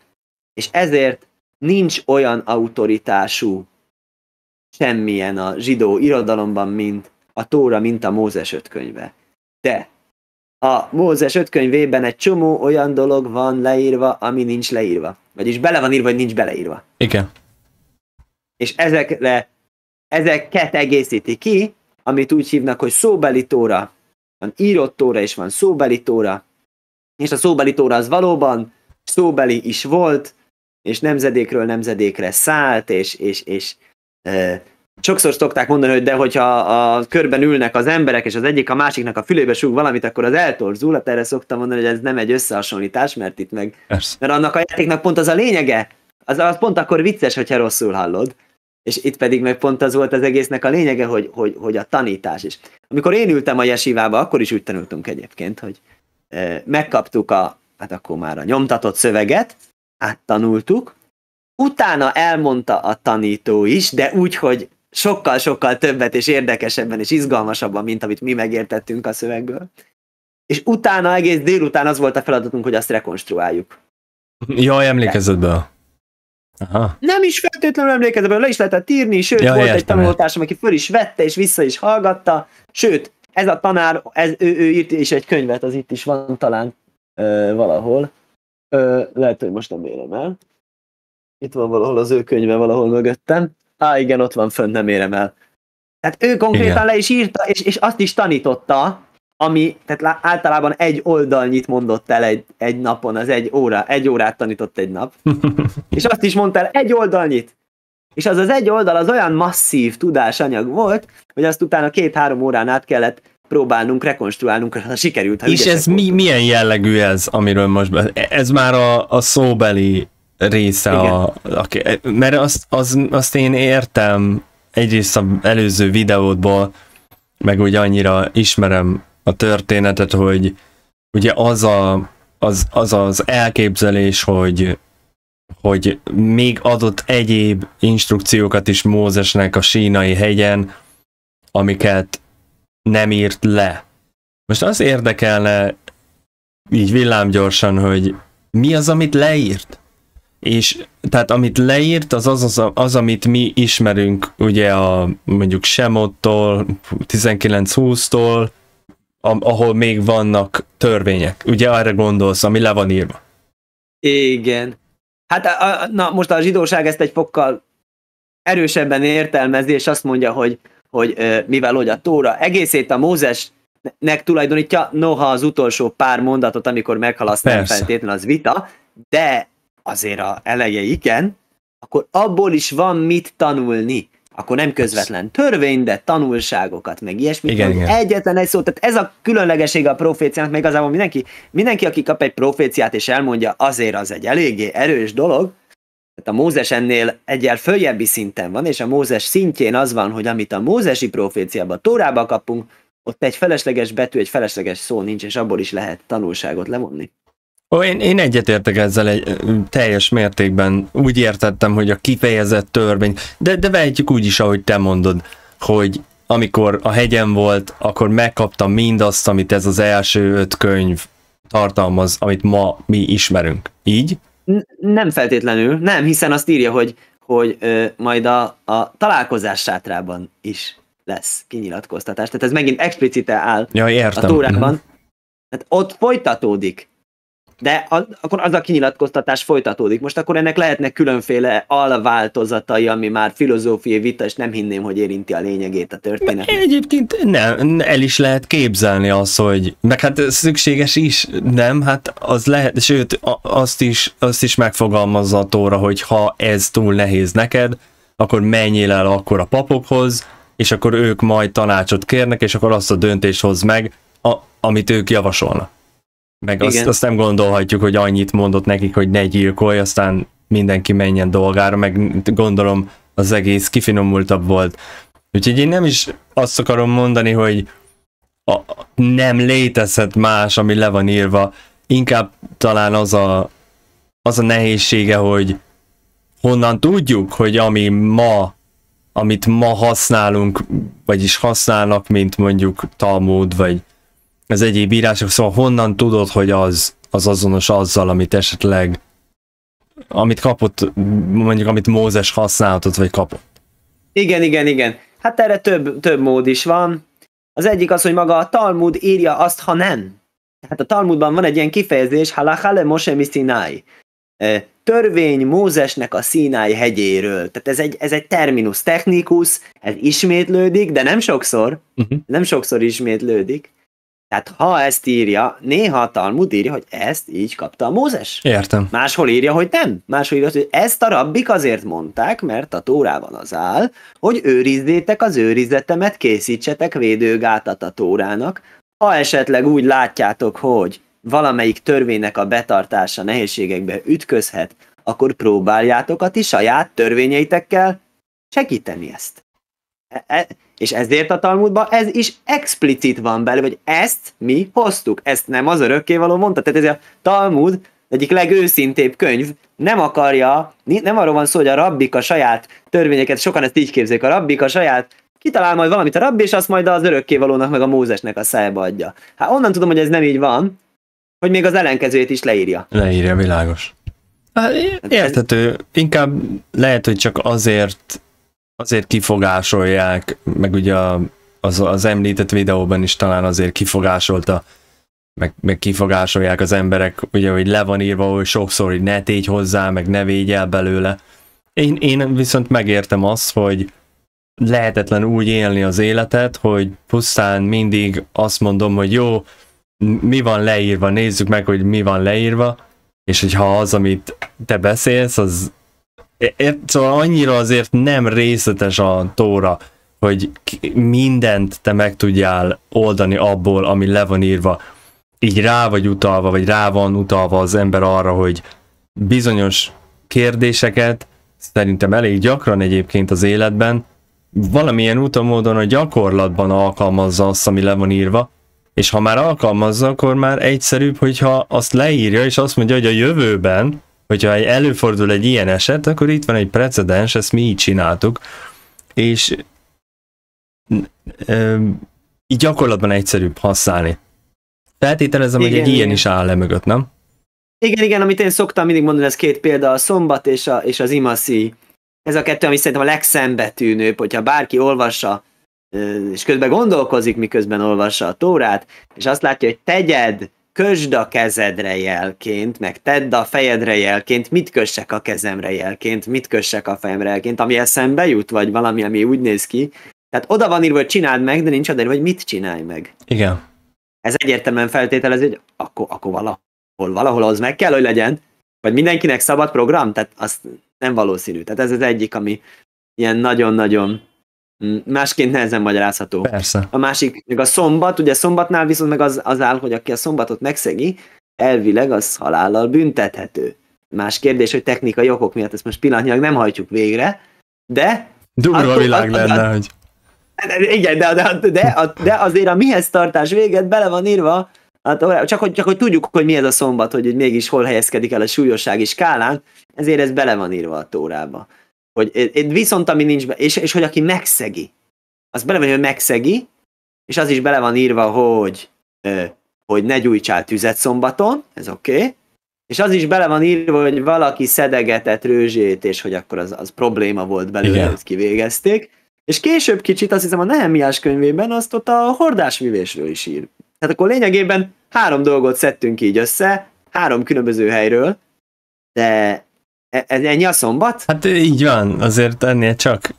és ezért nincs olyan autoritású semmilyen a zsidó irodalomban, mint a Tóra, mint a Mózes öt könyve. De a Mózes könyvében egy csomó olyan dolog van leírva, ami nincs leírva. Vagyis bele van írva, vagy nincs beleírva. Igen. És ezekre, ezeket egészíti ki, amit úgy hívnak, hogy szóbeli tóra. Van írott tóra és van szóbeli tóra. És a szóbeli tóra az valóban szóbeli is volt, és nemzedékről nemzedékre szállt, és, és, és és sokszor szokták mondani, hogy de hogyha a körben ülnek az emberek, és az egyik a másiknak a fülébe súg valamit, akkor az eltorzul, hát erre szoktam mondani, hogy ez nem egy összehasonlítás, mert itt meg... Persze. Mert annak a játéknak pont az a lényege, az, az pont akkor vicces, hogyha rosszul hallod. És itt pedig meg pont az volt az egésznek a lényege, hogy, hogy, hogy a tanítás is. Amikor én ültem a jesivába, akkor is úgy tanultunk egyébként, hogy e, megkaptuk a, hát akkor már a nyomtatott szöveget, áttanultuk, utána elmondta a tanító is, de úgy, hogy sokkal-sokkal többet és érdekesebben és izgalmasabban, mint amit mi megértettünk a szövegből. És utána egész délután az volt a feladatunk, hogy azt rekonstruáljuk. Jaj, be. Aha. Nem is feltétlenül emlékezett be, le is lehetett írni, sőt, Jaj, volt értem, egy tanultársam, aki föl is vette és vissza is hallgatta, sőt, ez a tanár, ez, ő, ő írt is egy könyvet, az itt is van talán ö, valahol. Ö, lehet, hogy most nem élem el. Itt van valahol az ő könyve valahol mögöttem. Á, igen, ott van fönt, nem érem el. Tehát ő konkrétan igen. le is írta, és, és azt is tanította, ami, tehát általában egy oldalnyit mondott el egy, egy napon, az egy óra, egy órát tanított egy nap. [LAUGHS] és azt is mondta el egy oldalnyit. És az az egy oldal az olyan masszív tudásanyag volt, hogy azt utána két-három órán át kellett próbálnunk, rekonstruálnunk, ha sikerült. Ha és ez mi, milyen jellegű ez, amiről most be... Ez már a, a szóbeli része, a, a, mert azt, az, azt én értem egyrészt az előző videódból, meg úgy annyira ismerem a történetet, hogy ugye az a, az, az, az elképzelés, hogy hogy még adott egyéb instrukciókat is Mózesnek a sínai hegyen, amiket nem írt le. Most az érdekelne így villámgyorsan, hogy mi az, amit leírt? és tehát amit leírt, az az, az, az amit mi ismerünk, ugye a mondjuk Semottól, 1920 tól ahol még vannak törvények. Ugye arra gondolsz, ami le van írva. Igen. Hát a, a, na, most a zsidóság ezt egy fokkal erősebben értelmezi, és azt mondja, hogy, hogy mivel hogy a Tóra egészét a Mózesnek tulajdonítja, noha az utolsó pár mondatot, amikor meghal, nem feltétlenül az vita, de azért a eleje igen, akkor abból is van mit tanulni. Akkor nem közvetlen törvény, de tanulságokat, meg ilyesmi. Igen, igen. Egyetlen egy szó, tehát ez a különlegesége a proféciának, meg igazából mindenki, mindenki, aki kap egy proféciát és elmondja, azért az egy eléggé erős dolog, tehát a Mózes ennél egyel följebbi szinten van, és a Mózes szintjén az van, hogy amit a Mózesi proféciában, Tórába kapunk, ott egy felesleges betű, egy felesleges szó nincs, és abból is lehet tanulságot levonni. Ó, én, én egyetértek ezzel egy, teljes mértékben. Úgy értettem, hogy a kifejezett törvény, de, de vehetjük úgy is, ahogy te mondod, hogy amikor a hegyen volt, akkor megkaptam mindazt, amit ez az első öt könyv tartalmaz, amit ma mi ismerünk. Így? Nem feltétlenül, nem, hiszen azt írja, hogy, hogy ö, majd a, a találkozás sátrában is lesz kinyilatkoztatás. Tehát ez megint explicite áll ja, értem. a Mm-hmm. Tehát ott folytatódik de az, akkor az a kinyilatkoztatás folytatódik. Most akkor ennek lehetnek különféle alváltozatai, ami már filozófiai vita, és nem hinném, hogy érinti a lényegét a történetnek. Egyébként nem, el is lehet képzelni az, hogy, meg hát szükséges is, nem? Hát az lehet, sőt, azt is, azt is megfogalmazza Tóra, hogy ha ez túl nehéz neked, akkor menjél el akkor a papokhoz, és akkor ők majd tanácsot kérnek, és akkor azt a döntést hoz meg, a, amit ők javasolnak. Meg azt, azt nem gondolhatjuk, hogy annyit mondott nekik, hogy ne gyilkolj, aztán mindenki menjen dolgára, meg gondolom az egész kifinomultabb volt. Úgyhogy én nem is azt akarom mondani, hogy a, nem létezhet más, ami le van írva. Inkább talán az a, az a nehézsége, hogy honnan tudjuk, hogy ami ma, amit ma használunk, vagyis használnak, mint mondjuk Talmud, vagy az egyéb írások, szóval honnan tudod, hogy az, az azonos azzal, amit esetleg amit kapott, mondjuk amit Mózes használhatott, vagy kapott. Igen, igen, igen. Hát erre több, több mód is van. Az egyik az, hogy maga a Talmud írja azt, ha nem. Hát a Talmudban van egy ilyen kifejezés, halachale Moshe mi Sinai. E, törvény Mózesnek a színáj hegyéről. Tehát ez egy, ez egy terminus technikus, ez ismétlődik, de nem sokszor. Uh-huh. Nem sokszor ismétlődik. Tehát ha ezt írja, néha a Talmud írja, hogy ezt így kapta a Mózes. Értem. Máshol írja, hogy nem. Máshol írja, hogy ezt a rabbik azért mondták, mert a Tórában az áll, hogy őrizzétek az őrizetemet, készítsetek védőgátat a Tórának. Ha esetleg úgy látjátok, hogy valamelyik törvénynek a betartása nehézségekbe ütközhet, akkor próbáljátok a ti saját törvényeitekkel segíteni ezt. E-, e és ezért a Talmudban ez is explicit van belőle, hogy ezt mi hoztuk, ezt nem az örökkévaló mondta. Tehát ez a Talmud egyik legőszintébb könyv, nem akarja, nem arról van szó, hogy a rabbik a saját törvényeket, sokan ezt így képzik, a rabbik a saját kitalál majd valamit a rabbi, és azt majd az örökkévalónak meg a Mózesnek a szájba adja. Hát onnan tudom, hogy ez nem így van, hogy még az ellenkezőjét is leírja. Leírja, világos. Hát, hát Inkább lehet, hogy csak azért azért kifogásolják, meg ugye a, az, az említett videóban is talán azért kifogásolta, meg, meg kifogásolják az emberek, ugye, hogy le van írva, hogy sokszor, hogy ne tégy hozzá, meg ne védj el belőle. Én, én viszont megértem azt, hogy lehetetlen úgy élni az életet, hogy pusztán mindig azt mondom, hogy jó, mi van leírva, nézzük meg, hogy mi van leírva, és hogyha az, amit te beszélsz, az szóval annyira azért nem részletes a tóra, hogy mindent te meg tudjál oldani abból, ami le van írva. Így rá vagy utalva, vagy rá van utalva az ember arra, hogy bizonyos kérdéseket szerintem elég gyakran egyébként az életben, valamilyen úton módon a gyakorlatban alkalmazza azt, ami le van írva, és ha már alkalmazza, akkor már egyszerűbb, hogyha azt leírja, és azt mondja, hogy a jövőben hogyha előfordul egy ilyen eset, akkor itt van egy precedens, ezt mi így csináltuk, és így gyakorlatban egyszerűbb használni. Feltételezem, igen, hogy egy igen. ilyen is áll le mögött, nem? Igen, igen, amit én szoktam mindig mondani, ez két példa, a szombat és, a, és az imaszi. Ez a kettő, ami szerintem a legszembetűnőbb, hogyha bárki olvassa, és közben gondolkozik, miközben olvassa a tórát, és azt látja, hogy tegyed kösd a kezedre jelként, meg tedd a fejedre jelként, mit kössek a kezemre jelként, mit kössek a fejemre jelként, ami eszembe jut, vagy valami, ami úgy néz ki. Tehát oda van írva, hogy csináld meg, de nincs oda írva, hogy mit csinálj meg. Igen. Ez egyértelműen feltételező, hogy akkor, akkor valahol, valahol az meg kell, hogy legyen, vagy mindenkinek szabad program, tehát az nem valószínű. Tehát ez az egyik, ami ilyen nagyon-nagyon Mm, másként nehezen magyarázható. Persze. A másik, meg a szombat, ugye szombatnál viszont meg az, az áll, hogy aki a szombatot megszegi, elvileg az halállal büntethető. Más kérdés, hogy technikai okok miatt ezt most pillanatnyilag nem hajtjuk végre, de... Durva a világ attól, lenne, hogy... Hát, igen, de, de, de, de azért a mihez tartás véget bele van írva, hát, csak, hogy, csak hogy tudjuk, hogy mi ez a szombat, hogy mégis hol helyezkedik el a súlyossági skálán, ezért ez bele van írva a tórába. Hogy, viszont ami nincs be, és, és hogy aki megszegi, az bele van, hogy megszegi, és az is bele van írva, hogy, hogy ne gyújtsál tüzet szombaton, ez oké, okay. és az is bele van írva, hogy valaki szedegetett rőzsét, és hogy akkor az, az probléma volt belőle, Igen. hogy kivégezték. És később kicsit, azt hiszem a Nehemiás könyvében azt ott a hordásvívésről is ír. Tehát akkor lényegében három dolgot szedtünk így össze, három különböző helyről, de E, ez ennyi a szombat? Hát így van, azért ennél csak.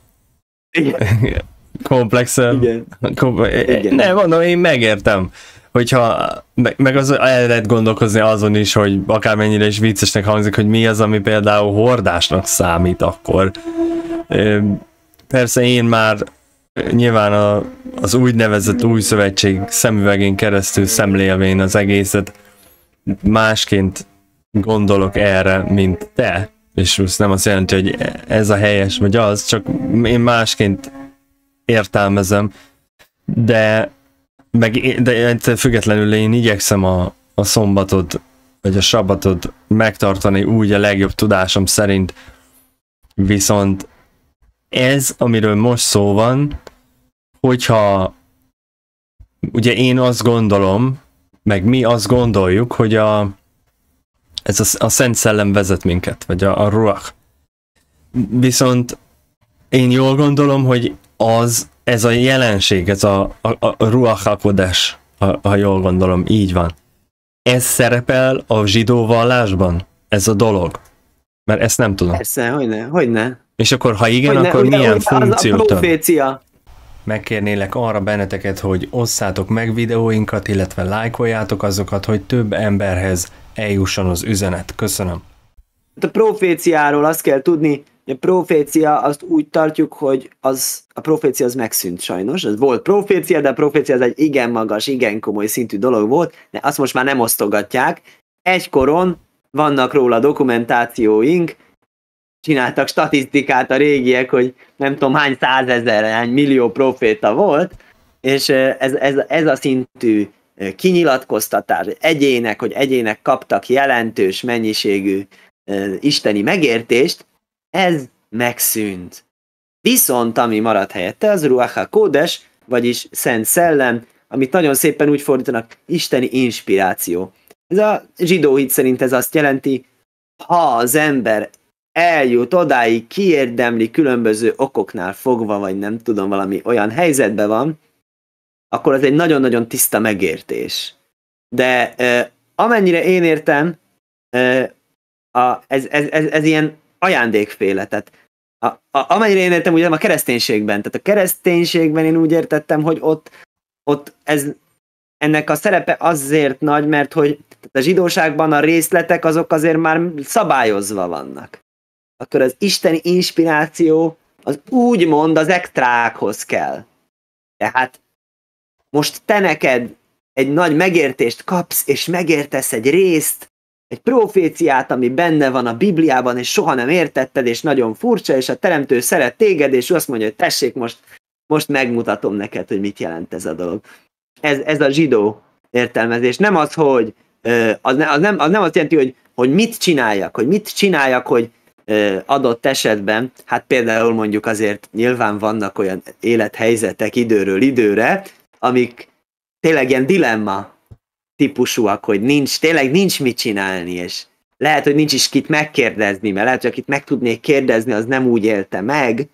Igen. [LAUGHS] Komplexebb. Igen. Kom- e, e, Igen. Ne, mondom, én megértem. Hogyha, meg, meg az, el lehet gondolkozni azon is, hogy akármennyire is viccesnek hangzik, hogy mi az, ami például hordásnak számít akkor. Persze én már nyilván a, az úgynevezett új szövetség szemüvegén keresztül szemlélvén az egészet másként gondolok erre, mint te és ez nem azt jelenti, hogy ez a helyes, vagy az, csak én másként értelmezem, de, meg, de függetlenül én igyekszem a, a szombatot, vagy a sabatot megtartani úgy a legjobb tudásom szerint, viszont ez, amiről most szó van, hogyha ugye én azt gondolom, meg mi azt gondoljuk, hogy a, ez a, a Szent Szellem vezet minket, vagy a, a Ruach. Viszont én jól gondolom, hogy az, ez a jelenség, ez a, a, a Ruach Hakodes, ha, ha jól gondolom, így van. Ez szerepel a zsidó vallásban? Ez a dolog? Mert ezt nem tudom. Persze, hogy ne, hogy ne. És akkor, ha igen, hogy ne, akkor ne, milyen ne, funkciót? Az a profécia. Megkérnélek arra benneteket, hogy osszátok meg videóinkat, illetve lájkoljátok azokat, hogy több emberhez eljusson az üzenet. Köszönöm. A proféciáról azt kell tudni, hogy a profécia azt úgy tartjuk, hogy az, a profécia az megszűnt sajnos. Ez volt profécia, de a profécia az egy igen magas, igen komoly szintű dolog volt, de azt most már nem osztogatják. Egykoron vannak róla dokumentációink, csináltak statisztikát a régiek, hogy nem tudom hány százezer, hány millió proféta volt, és ez, ez, ez a szintű kinyilatkoztatás egyének, hogy egyének kaptak jelentős mennyiségű isteni megértést, ez megszűnt. Viszont ami maradt helyette, az Ruacha Kódes, vagyis Szent Szellem, amit nagyon szépen úgy fordítanak, isteni inspiráció. Ez a zsidó hit szerint ez azt jelenti, ha az ember eljut odáig, kiérdemli különböző okoknál fogva, vagy nem tudom, valami olyan helyzetben van, akkor az egy nagyon-nagyon tiszta megértés. De eh, amennyire én értem, eh, a, ez, ez, ez, ez ilyen ajándékféle, tehát a, a, amennyire én értem, ugye a kereszténységben, tehát a kereszténységben én úgy értettem, hogy ott, ott ez, ennek a szerepe azért nagy, mert hogy a zsidóságban a részletek azok azért már szabályozva vannak akkor az isteni inspiráció az úgymond az extrákhoz kell. Tehát most te neked egy nagy megértést kapsz, és megértesz egy részt, egy proféciát, ami benne van a Bibliában, és soha nem értetted, és nagyon furcsa, és a Teremtő szeret téged, és azt mondja, hogy tessék, most, most megmutatom neked, hogy mit jelent ez a dolog. Ez, ez a zsidó értelmezés. Nem az, hogy az, ne, az, nem, az nem azt jelenti, hogy, hogy mit csináljak, hogy mit csináljak, hogy adott esetben, hát például mondjuk azért nyilván vannak olyan élethelyzetek időről időre, amik tényleg ilyen dilemma típusúak, hogy nincs, tényleg nincs mit csinálni, és lehet, hogy nincs is kit megkérdezni, mert lehet, hogy akit meg tudnék kérdezni, az nem úgy élte meg,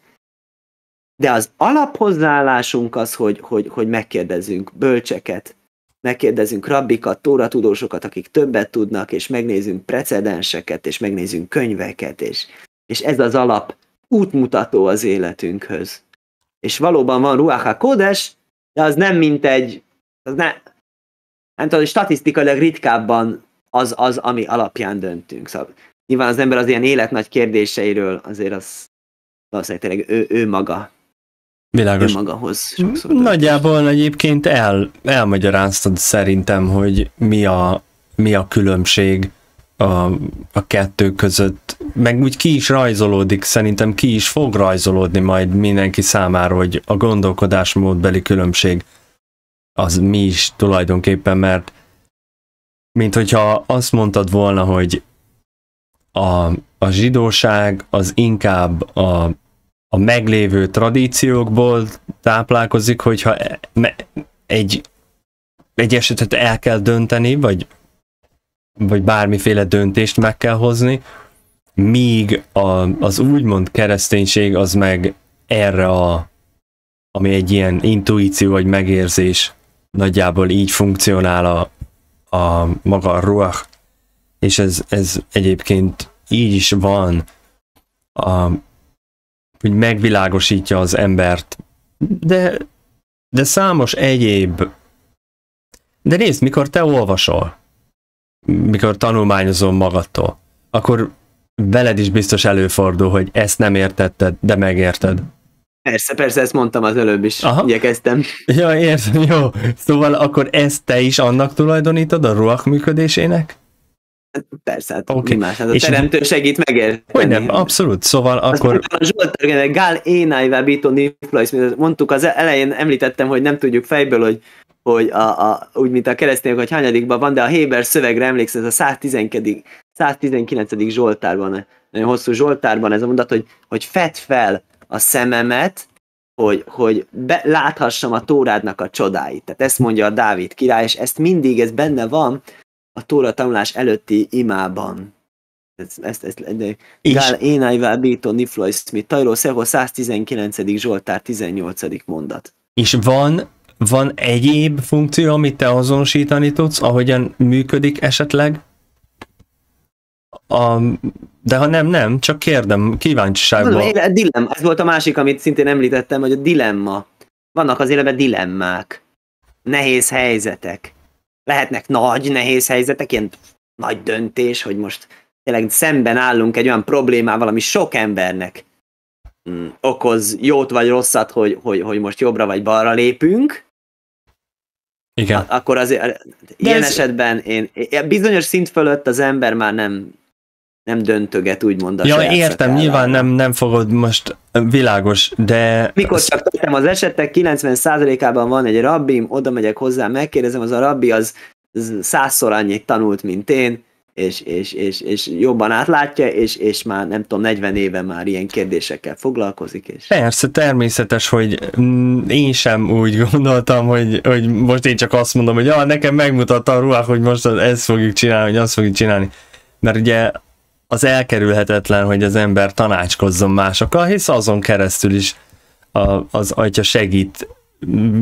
de az alaphozzáállásunk az, hogy, hogy, hogy megkérdezünk bölcseket, megkérdezünk rabbikat, tudósokat, akik többet tudnak, és megnézünk precedenseket, és megnézünk könyveket, és, és ez az alap útmutató az életünkhöz. És valóban van Ruaha kódes, de az nem mint egy, az ne, nem tudom, statisztikailag ritkábban az az, ami alapján döntünk. Szóval nyilván az ember az ilyen élet nagy kérdéseiről azért az valószínűleg tényleg ő, ő maga Világos. magahoz sokszor. Nagyjából egyébként el, elmagyaráztad szerintem, hogy mi a, mi a különbség a, a kettő között, meg úgy ki is rajzolódik, szerintem ki is fog rajzolódni majd mindenki számára, hogy a gondolkodásmódbeli különbség az mi is tulajdonképpen, mert mint hogyha azt mondtad volna, hogy a, a zsidóság az inkább a a meglévő tradíciókból táplálkozik, hogyha e- egy, egy esetet el kell dönteni, vagy, vagy bármiféle döntést meg kell hozni, míg a, az úgymond kereszténység az meg erre a, ami egy ilyen intuíció vagy megérzés, nagyjából így funkcionál a, a maga a ruach, és ez, ez egyébként így is van a, hogy megvilágosítja az embert. De, de számos egyéb. De nézd, mikor te olvasol, mikor tanulmányozom magadtól, akkor veled is biztos előfordul, hogy ezt nem értetted, de megérted. Persze, persze, ezt mondtam az előbb is, Aha. igyekeztem. Ja, értem, jó. Szóval akkor ezt te is annak tulajdonítod a ruak működésének? Persze, hát okay. mi más? Hát a és teremtő segít megérteni. Hogy nem, abszolút, szóval Azt akkor... Mondtam, a Zsolt Gál énájvá bító niflajsz, mondtuk az elején, említettem, hogy nem tudjuk fejből, hogy hogy a, a, úgy, mint a keresztények, hogy hányadikban van, de a Héber szövegre emlékszel, ez a 110. 119. Zsoltárban, nagyon hosszú Zsoltárban ez a mondat, hogy, hogy fedd fel a szememet, hogy, hogy be, láthassam a tórádnak a csodáit. Tehát ezt mondja a Dávid király, és ezt mindig, ez benne van, a Tóra tanulás előtti imában. Ezt, ezt, ezt de Gál Énájvá Béton Nifloj Smith, Tajló, Szeho 119. Zsoltár 18. mondat. És van, van egyéb funkció, amit te azonosítani tudsz, ahogyan működik esetleg? A, de ha nem, nem, csak kérdem, kíváncsiságban. Mondom, a dilemma, ez volt a másik, amit szintén említettem, hogy a dilemma. Vannak az életben dilemmák, nehéz helyzetek lehetnek nagy, nehéz helyzetek, ilyen nagy döntés, hogy most tényleg szemben állunk egy olyan problémával, ami sok embernek mm, okoz jót vagy rosszat, hogy, hogy, hogy most jobbra vagy balra lépünk. Igen. akkor az ilyen ez... esetben én, bizonyos szint fölött az ember már nem nem döntöget, úgymond a Ja, értem, nyilván nem, nem fogod most világos, de... Mikor csak tettem az esetek, 90%-ában van egy rabbim, oda megyek hozzá, megkérdezem, az a rabbi az, százszor annyit tanult, mint én, és, és, és, és jobban átlátja, és, és már nem tudom, 40 éve már ilyen kérdésekkel foglalkozik. És... Persze, természetes, hogy mm, én sem úgy gondoltam, hogy, hogy most én csak azt mondom, hogy ja, ah, nekem megmutatta a ruhák, hogy most ezt fogjuk csinálni, hogy azt fogjuk csinálni. Mert ugye az elkerülhetetlen, hogy az ember tanácskozzon másokkal, hisz azon keresztül is a, az atya segít.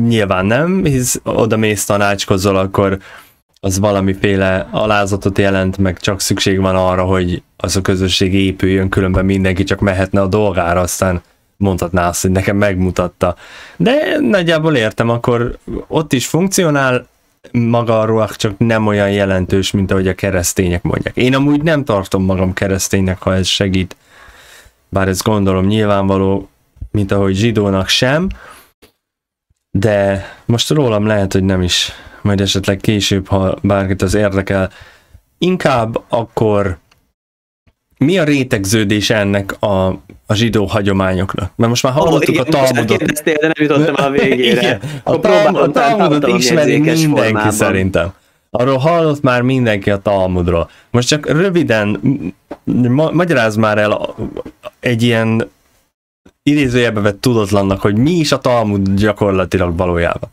Nyilván nem, hisz oda mész tanácskozol, akkor az valamiféle alázatot jelent, meg csak szükség van arra, hogy az a közösség épüljön, különben mindenki csak mehetne a dolgára, aztán mondhatná azt, hogy nekem megmutatta. De nagyjából értem, akkor ott is funkcionál, maga a ruach csak nem olyan jelentős, mint ahogy a keresztények mondják. Én amúgy nem tartom magam kereszténynek, ha ez segít. Bár ez gondolom nyilvánvaló, mint ahogy zsidónak sem. De most rólam lehet, hogy nem is. Majd esetleg később, ha bárkit az érdekel. Inkább akkor mi a rétegződés ennek a, a zsidó hagyományoknak? Mert most már hallottuk oh, a Talmudot. Kérdeztél, de nem jutottam a [LAUGHS] végére. Igen, a, a, próbál, a Talmudot ismeri mindenki formában. szerintem. Arról hallott már mindenki a Talmudról. Most csak röviden ma- magyaráz már el egy ilyen idézőjelbe vett tudatlannak, hogy mi is a Talmud gyakorlatilag valójában.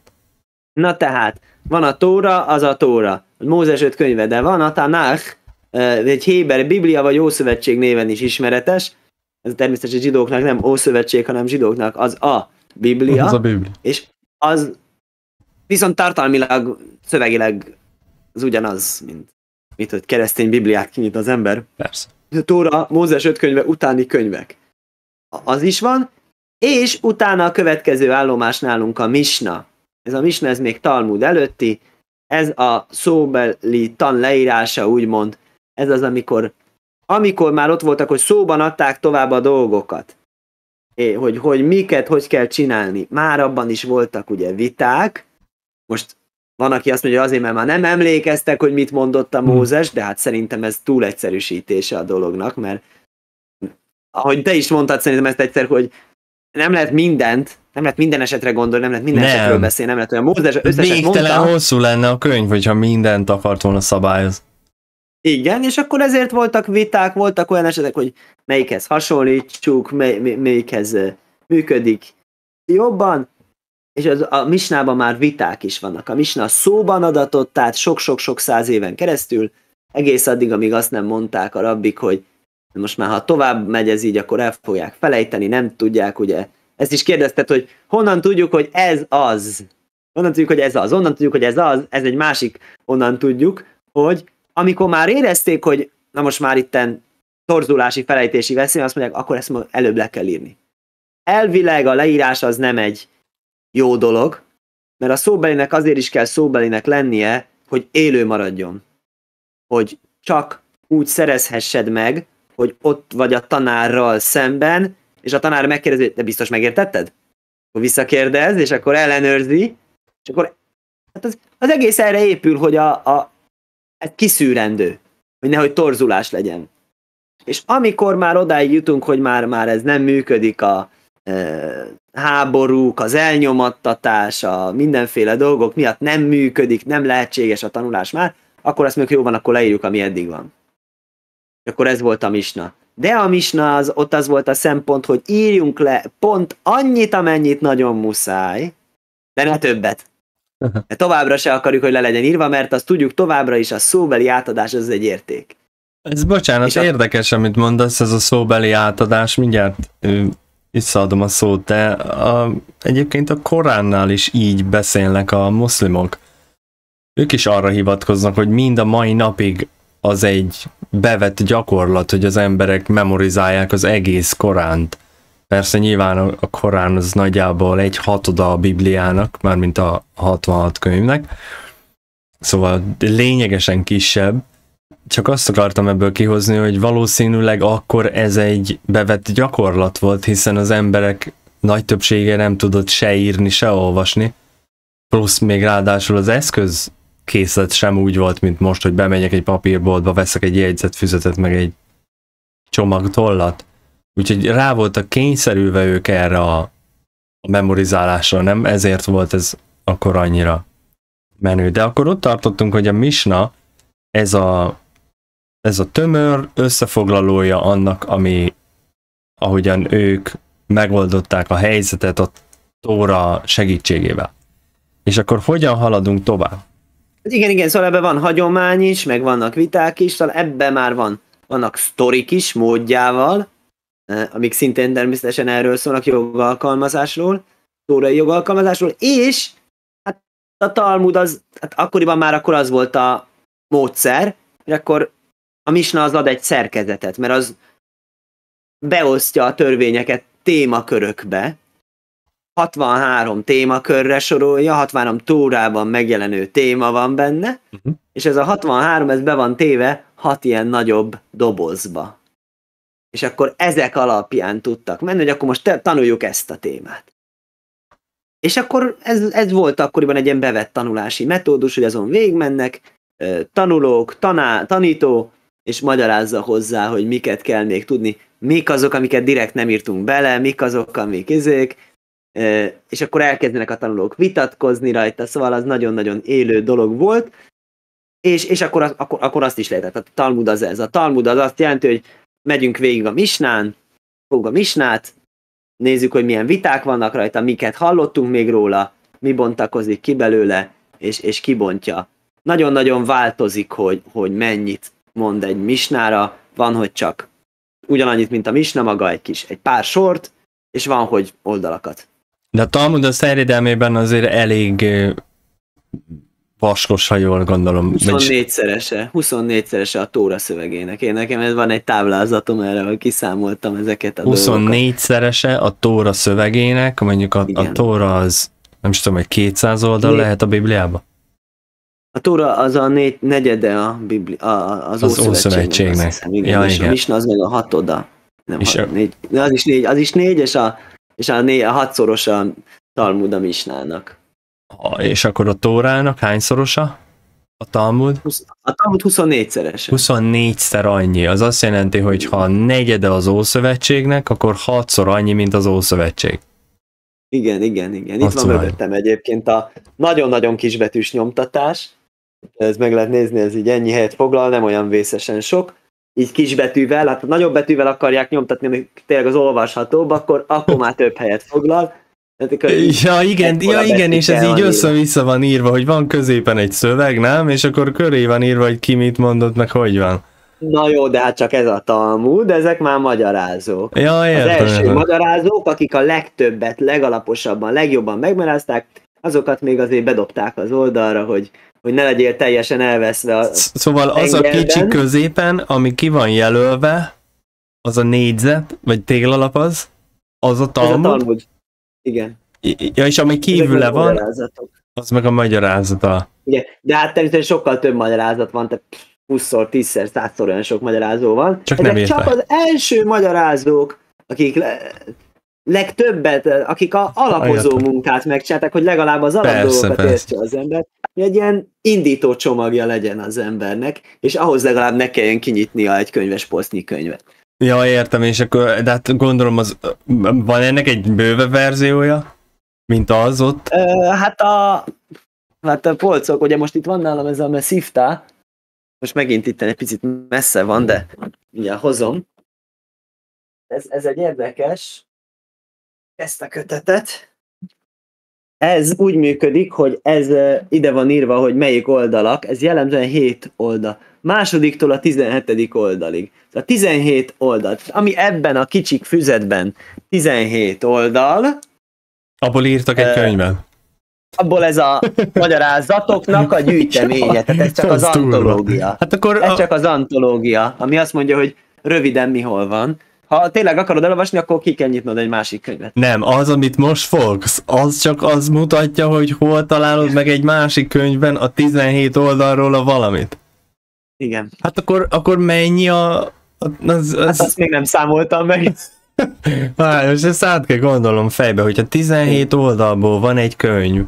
Na tehát, van a Tóra, az a Tóra. Mózes öt könyve, de van a Tanakh, egy Héber Biblia vagy Ószövetség néven is ismeretes. Ez természetesen zsidóknak nem Ószövetség, hanem zsidóknak az a Biblia. Az a Biblia. És az viszont tartalmilag, szövegileg az ugyanaz, mint, mint hogy keresztény Bibliát kinyit az ember. Persze. Tóra, Mózes öt könyve utáni könyvek. Az is van, és utána a következő állomás nálunk a Misna. Ez a Misna, ez még Talmud előtti, ez a szóbeli tan leírása, úgymond, ez az, amikor, amikor már ott voltak, hogy szóban adták tovább a dolgokat, é, hogy, hogy miket, hogy kell csinálni. Már abban is voltak ugye viták. Most van, aki azt mondja, azért, mert már nem emlékeztek, hogy mit mondott a hmm. Mózes, de hát szerintem ez túl egyszerűsítése a dolognak, mert ahogy te is mondtad szerintem ezt egyszer, hogy nem lehet mindent, nem lehet minden esetre gondolni, nem lehet minden nem. esetről beszélni, nem lehet olyan Mózes összeset Végtelen mondta. hosszú lenne a könyv, hogyha mindent akart volna szabályozni. Igen, és akkor ezért voltak viták, voltak olyan esetek, hogy melyikhez hasonlítsuk, mely, melyikhez működik jobban, és az, a misnában már viták is vannak. A misna szóban adatott, tehát sok-sok-sok száz éven keresztül, egész addig, amíg azt nem mondták a rabbik, hogy most már ha tovább megy ez így, akkor el fogják felejteni, nem tudják, ugye. Ezt is kérdezted, hogy honnan tudjuk, hogy ez az? Honnan tudjuk, hogy ez az? Honnan tudjuk, hogy ez az? Ez egy másik, honnan tudjuk, hogy amikor már érezték, hogy na most már itten torzulási felejtési veszély, azt mondják, akkor ezt előbb le kell írni. Elvileg a leírás az nem egy jó dolog, mert a szóbelinek azért is kell szóbelinek lennie, hogy élő maradjon. Hogy csak úgy szerezhessed meg, hogy ott vagy a tanárral szemben, és a tanár megkérdezi, de biztos megértetted? Akkor visszakérdez, és akkor ellenőrzi, és akkor hát az, az egész erre épül, hogy a, a ez kiszűrendő, hogy nehogy torzulás legyen. És amikor már odáig jutunk, hogy már, már ez nem működik a e, háborúk, az elnyomattatás, a mindenféle dolgok miatt nem működik, nem lehetséges a tanulás már, akkor azt mondjuk, jó van, akkor leírjuk, ami eddig van. És akkor ez volt a misna. De a misna az, ott az volt a szempont, hogy írjunk le pont annyit, amennyit nagyon muszáj, de ne többet. De továbbra se akarjuk, hogy le legyen írva, mert azt tudjuk továbbra is, a szóbeli átadás az egy érték. Ez bocsánat, és érdekes, a... amit mondasz, ez a szóbeli átadás, mindjárt visszaadom a szót, de a, egyébként a Koránnál is így beszélnek a muszlimok. Ők is arra hivatkoznak, hogy mind a mai napig az egy bevett gyakorlat, hogy az emberek memorizálják az egész Koránt. Persze nyilván a Korán az nagyjából egy hatoda a Bibliának, mármint a 66 könyvnek, szóval lényegesen kisebb, csak azt akartam ebből kihozni, hogy valószínűleg akkor ez egy bevett gyakorlat volt, hiszen az emberek nagy többsége nem tudott se írni, se olvasni, plusz még ráadásul az eszköz készlet sem úgy volt, mint most, hogy bemegyek egy papírboltba, veszek egy jegyzetfüzetet, meg egy csomag tollat. Úgyhogy rá voltak kényszerülve ők erre a, a memorizálásra, nem? Ezért volt ez akkor annyira menő. De akkor ott tartottunk, hogy a misna, ez a, ez a tömör összefoglalója annak, ami ahogyan ők megoldották a helyzetet a Tóra segítségével. És akkor hogyan haladunk tovább? Hát igen, igen, szóval ebben van hagyomány is, meg vannak viták is, szóval ebben már van, vannak sztorik is módjával, Eh, amik szintén természetesen erről szólnak jogalkalmazásról, tórai jogalkalmazásról, és hát a Talmud az, hát akkoriban már akkor az volt a módszer, hogy akkor a misna az ad egy szerkezetet, mert az beosztja a törvényeket témakörökbe, 63 témakörre sorolja, 63 tórában megjelenő téma van benne, uh-huh. és ez a 63, ez be van téve hat ilyen nagyobb dobozba és akkor ezek alapján tudtak menni, hogy akkor most te, tanuljuk ezt a témát. És akkor ez, ez volt akkoriban egy ilyen bevett tanulási metódus, hogy azon végmennek tanulók, taná, tanító, és magyarázza hozzá, hogy miket kell még tudni, mik azok, amiket direkt nem írtunk bele, mik azok, amik izék, és akkor elkezdenek a tanulók vitatkozni rajta, szóval az nagyon-nagyon élő dolog volt, és, és akkor, akkor, akkor azt is lehetett, a Talmud az ez. A Talmud az azt jelenti, hogy megyünk végig a misnán, fogunk a misnát, nézzük, hogy milyen viták vannak rajta, miket hallottunk még róla, mi bontakozik ki belőle, és, és kibontja. Nagyon-nagyon változik, hogy, hogy mennyit mond egy misnára, van, hogy csak ugyanannyit, mint a misna maga, egy kis, egy pár sort, és van, hogy oldalakat. De a Talmud a szerédelmében azért elég vaskos, ha jól gondolom. 24-szerese, 24-szerese a Tóra szövegének. Én nekem ez van egy táblázatom erre, hogy kiszámoltam ezeket a 24-szerese a Tóra szövegének, mondjuk a, a Tóra az, nem is tudom, hogy 200 oldal Mi? lehet a Bibliába? A Tóra az a négy, negyede a, Bibli, a, a az, az Ószövetségnek. Hiszem, igen, ja, és igen. a Misna az meg a hatoda. Nem, és hat, a... négy, az, is négy, az is négy, és a, és a, négy, a hatszoros a Talmud a Misnának. Ha és akkor a tórának hányszorosa? A Talmud? A Talmud 24-szeres. 24-szer annyi. Az azt jelenti, hogy ha negyede az Ószövetségnek, akkor 6-szor annyi, mint az Ószövetség. Igen, igen, igen. Itt van mögöttem egyébként a nagyon-nagyon kisbetűs nyomtatás. Ez meg lehet nézni, ez így ennyi helyet foglal, nem olyan vészesen sok. Így kisbetűvel, hát ha nagyobb betűvel akarják nyomtatni, amik tényleg az olvashatóbb, akkor, akkor [LAUGHS] már több helyet foglal. Hát ja igen, ja, igen és ez így össze-vissza van írva, hogy van középen egy szöveg, nem? És akkor köré van írva, hogy ki mit mondott, meg hogy van. Na jó, de hát csak ez a Talmud, ezek már magyarázók. Ja, értem, az első értem. magyarázók, akik a legtöbbet, legalaposabban, legjobban megmarázták, azokat még azért bedobták az oldalra, hogy, hogy ne legyél teljesen elveszve a Szóval az a kicsi középen, ami ki van jelölve, az a négyzet, vagy téglalap az, az a Talmud. Ez a Talmud. Igen. Ja, és ami kívüle van, az meg a magyarázata. Igen, de hát természetesen sokkal több magyarázat van, tehát 20-szor, 10-szer, 100-szor olyan sok magyarázó van. Csak Ezek nem érte. csak az első magyarázók, akik le, legtöbbet, akik a alapozó Ajatt. munkát megcsinálták, hogy legalább az alapdolgokat értse az ember, hogy egy ilyen indító csomagja legyen az embernek, és ahhoz legalább ne kelljen kinyitnia egy könyves posztnyi könyvet. Ja, értem, és akkor, de hát gondolom, az, van ennek egy bőve verziója, mint az ott? Ö, hát a, hát a polcok, ugye most itt van nálam ez a szívta, most megint itt egy picit messze van, de mindjárt hozom. Ez, ez egy érdekes, ezt a kötetet. Ez úgy működik, hogy ez ide van írva, hogy melyik oldalak, ez jellemzően hét oldal másodiktól a 17. oldalig. A 17 oldal. Ami ebben a kicsik füzetben 17 oldal. Abból írtak egy könyvben. Abból ez a magyarázatoknak a gyűjteménye. Tehát ez csak az antológia. Hát akkor ez a... csak az antológia, ami azt mondja, hogy röviden mi hol van. Ha tényleg akarod elolvasni, akkor ki kell nyitnod egy másik könyvet. Nem, az, amit most fogsz, az csak az mutatja, hogy hol találod meg egy másik könyvben a 17 oldalról a valamit. Igen. Hát akkor, akkor mennyi a... Az, az... Hát azt még nem számoltam meg. [LAUGHS] Várj, most ezt át kell gondolom fejbe, hogyha 17 oldalból van egy könyv,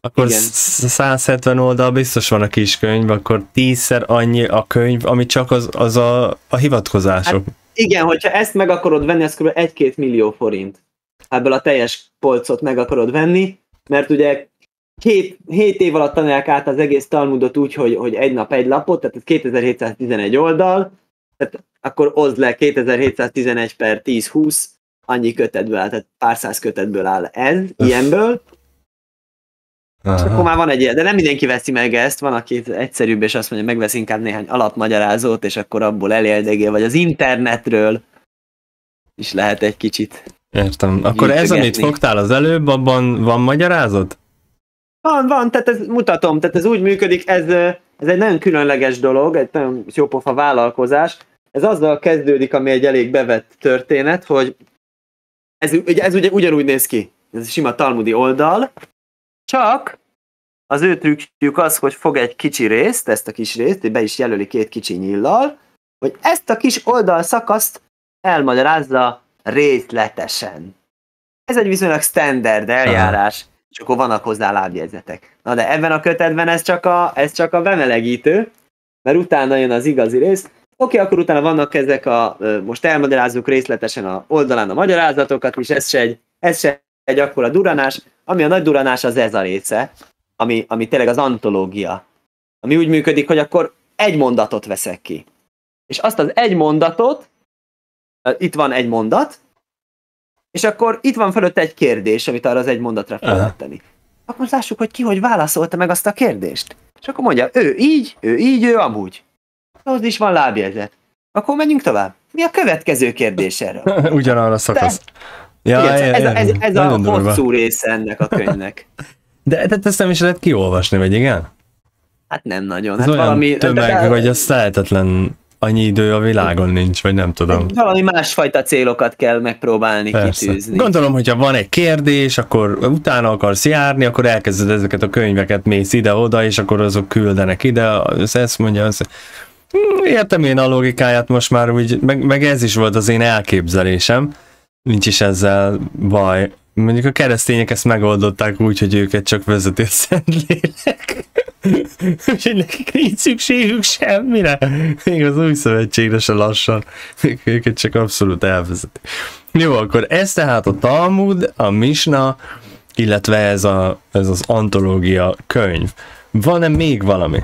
akkor Igen. 170 oldal biztos van a könyv, akkor tízszer annyi a könyv, ami csak az, az a, a hivatkozások. Hát igen, hogyha ezt meg akarod venni, az kb. 1-2 millió forint. Ebből a teljes polcot meg akarod venni, mert ugye Két, hét év alatt tanulják át az egész Talmudot úgy, hogy, hogy egy nap egy lapot, tehát ez 2711 oldal, tehát akkor oszd le 2711 per 10-20, annyi kötetből áll, tehát pár száz kötetből áll ez, Öff. ilyenből. Aha. És akkor már van egy ilyen, de nem mindenki veszi meg ezt, van, aki egyszerűbb, és azt mondja, megvesz inkább néhány alapmagyarázót, és akkor abból eléldegél, vagy az internetről is lehet egy kicsit. Értem. Akkor ez, amit fogtál az előbb, abban van magyarázat? Van, van, tehát ez mutatom, tehát ez úgy működik, ez, ez egy nagyon különleges dolog, egy nagyon jópofa vállalkozás. Ez azzal kezdődik, ami egy elég bevett történet, hogy ez, ez ugye ugyanúgy néz ki, ez sima talmudi oldal, csak az ő trükkjük az, hogy fog egy kicsi részt, ezt a kis részt, be is jelöli két kicsi nyillal, hogy ezt a kis oldal szakaszt elmagyarázza részletesen. Ez egy viszonylag standard eljárás és akkor vannak hozzá lábjegyzetek. Na de ebben a kötetben ez csak a, ez csak a bemelegítő, mert utána jön az igazi rész. Oké, akkor utána vannak ezek a, most elmagyarázzuk részletesen a oldalán a magyarázatokat, és ez se egy, ez se egy akkora duranás, ami a nagy duranás az ez a része, ami, ami tényleg az antológia. Ami úgy működik, hogy akkor egy mondatot veszek ki. És azt az egy mondatot, itt van egy mondat, és akkor itt van fölött egy kérdés, amit arra az egy mondatra fel lehet tenni. Akkor most lássuk, hogy ki hogy válaszolta meg azt a kérdést. És akkor mondja, ő így, ő így, ő amúgy. Ahhoz is van lábjegyzet. Akkor menjünk tovább. Mi a következő kérdés erre? [LAUGHS] Ugyanarra a szakasz. Te, ja, igen, ja, ez, ja, ez, ez a hosszú része ennek a könyvnek. De, de ezt nem is lehet kiolvasni, vagy igen? Hát nem nagyon. Ez hát olyan valami, tömeg, de, de, vagy az lehetetlen annyi idő a világon nincs, vagy nem tudom. Valami másfajta célokat kell megpróbálni Persze. kitűzni. Gondolom, hogyha van egy kérdés, akkor utána akarsz járni, akkor elkezded ezeket a könyveket, mész ide-oda, és akkor azok küldenek ide, az ezt mondja, az... Hmm, értem én a logikáját most már, úgy, meg, meg ez is volt az én elképzelésem. Nincs is ezzel baj. Mondjuk a keresztények ezt megoldották úgy, hogy őket csak vezeti a Szentlélek. [LAUGHS] Úgyhogy nekik nincs szükségük semmire. Még az új szövetségre se lassan. Őket csak abszolút elvezeti. Jó, akkor ez tehát a Talmud, a Misna, illetve ez, a, ez az antológia könyv. Van-e még valami?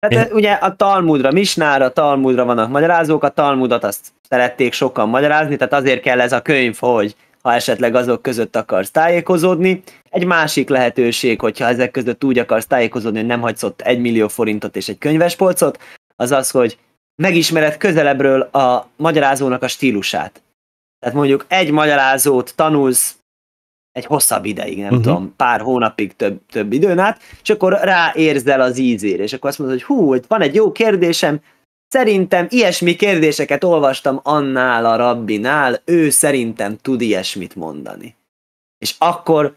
Hát Én... ugye a Talmudra, Misnára, Talmudra vannak magyarázók, a Talmudat, azt szerették sokan magyarázni, tehát azért kell ez a könyv, hogy ha esetleg azok között akarsz tájékozódni, egy másik lehetőség, hogyha ezek között úgy akarsz tájékozódni, hogy nem hagysz ott egy millió forintot és egy könyvespolcot, az az, hogy megismered közelebbről a magyarázónak a stílusát. Tehát mondjuk egy magyarázót tanulsz egy hosszabb ideig, nem uh-huh. tudom, pár hónapig több, több időn át, és akkor ráérzel az ízére, és akkor azt mondod, hogy hú, van egy jó kérdésem, szerintem ilyesmi kérdéseket olvastam annál a rabbinál, ő szerintem tud ilyesmit mondani. És akkor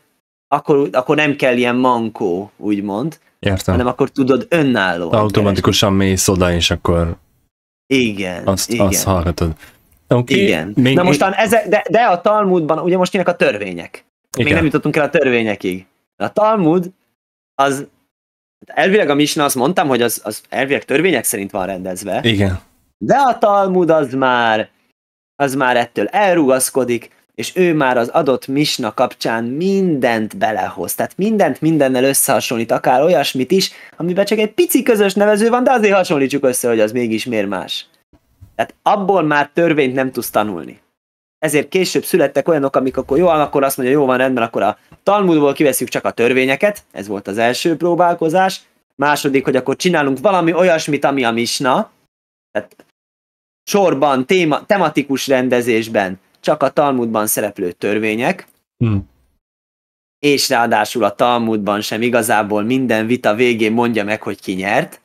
akkor, akkor nem kell ilyen mankó, úgymond. Értem. Hanem akkor tudod önálló. Automatikusan keresni. mész oda, és akkor igen, azt, igen. azt hallgatod. Okay. Igen. Még, Na mostan ezek, de, de a Talmudban, ugye most jönnek a törvények. Még igen. nem jutottunk el a törvényekig. a Talmud, az elvileg a Misna azt mondtam, hogy az, az elvileg törvények szerint van rendezve. Igen. De a Talmud az már, az már ettől elrugaszkodik, és ő már az adott misna kapcsán mindent belehoz. Tehát mindent mindennel összehasonlít, akár olyasmit is, amiben csak egy pici közös nevező van, de azért hasonlítsuk össze, hogy az mégis miért más. Tehát abból már törvényt nem tudsz tanulni. Ezért később születtek olyanok, amik akkor jó, akkor azt mondja, jó van rendben, akkor a Talmudból kiveszünk csak a törvényeket, ez volt az első próbálkozás. Második, hogy akkor csinálunk valami olyasmit, ami a misna. Tehát sorban, téma, tematikus rendezésben csak a Talmudban szereplő törvények, hmm. és ráadásul a Talmudban sem igazából minden vita végén mondja meg, hogy ki nyert,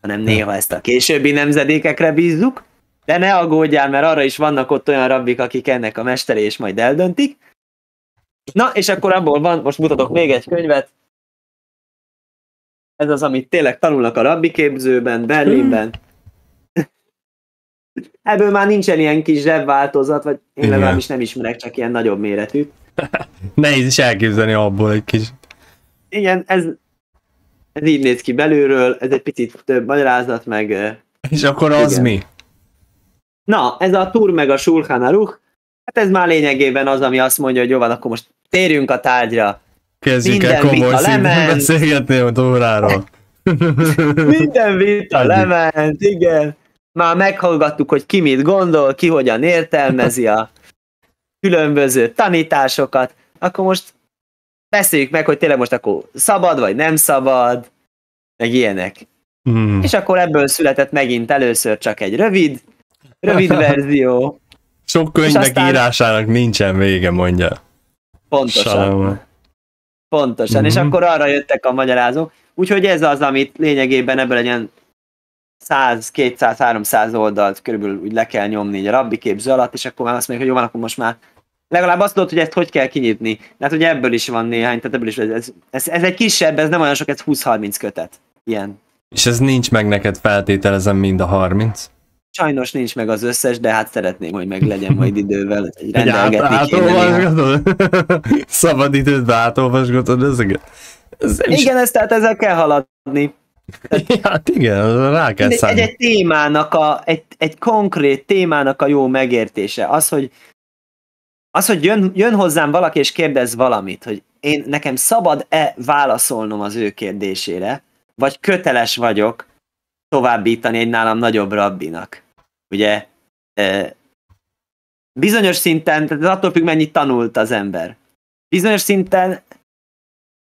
hanem hmm. néha ezt a későbbi nemzedékekre bízzuk, de ne aggódjál, mert arra is vannak ott olyan rabbik, akik ennek a mesteré és majd eldöntik. Na, és akkor abból van, most mutatok még egy könyvet, ez az, amit tényleg tanulnak a rabbi képzőben, Berlinben, Ebből már nincsen ilyen kis zseb változat, vagy én Igen. legalábbis nem ismerek, csak ilyen nagyobb méretű. [LAUGHS] Nehéz is elképzelni abból egy kis. Igen, ez, ez így néz ki belülről, ez egy picit több magyarázat, meg... És akkor az igen. mi? Na, ez a Tur meg a Shulchan Aruch, hát ez már lényegében az, ami azt mondja, hogy jó van, akkor most térjünk a tárgyra. Kezdjük Minden el komoly szinten beszélgetni a Tóráról. [LAUGHS] Minden vita lement, igen már meghallgattuk, hogy ki mit gondol, ki hogyan értelmezi a különböző tanításokat, akkor most beszéljük meg, hogy tényleg most akkor szabad, vagy nem szabad, meg ilyenek. Hmm. És akkor ebből született megint először csak egy rövid, rövid [LAUGHS] verzió. Sok könyvek aztán... írásának nincsen vége, mondja. Pontosan. Salom. Pontosan, mm-hmm. és hmm. akkor arra jöttek a magyarázók. Úgyhogy ez az, amit lényegében ebből egy ilyen 100-200-300 oldalt körülbelül úgy le kell nyomni így a rabbi képző alatt, és akkor már azt mondjuk, hogy jó van, akkor most már legalább azt tudod, hogy ezt hogy kell kinyitni. De hát ugye ebből is van néhány, tehát ebből is, ez, ez, ez egy kisebb, ez nem olyan sok, ez 20-30 kötet. Ilyen. És ez nincs meg neked, feltételezem mind a 30? Sajnos nincs meg az összes, de hát szeretném, hogy meg legyen majd idővel. Egy rendelgetni át, átolvasgatod? [LAUGHS] Szabad időt beátolvasgatod ezeket? Ez Igen, is... ezt tehát ezzel kell haladni. [LAUGHS] Hát igen, rá kell egy, egy, egy témának a, egy, egy konkrét témának a jó megértése. Az, hogy, az, hogy jön, jön hozzám valaki és kérdez valamit, hogy én nekem szabad-e válaszolnom az ő kérdésére, vagy köteles vagyok továbbítani egy nálam nagyobb rabbinak. Ugye e, bizonyos szinten, tehát attól függ, mennyit tanult az ember. Bizonyos szinten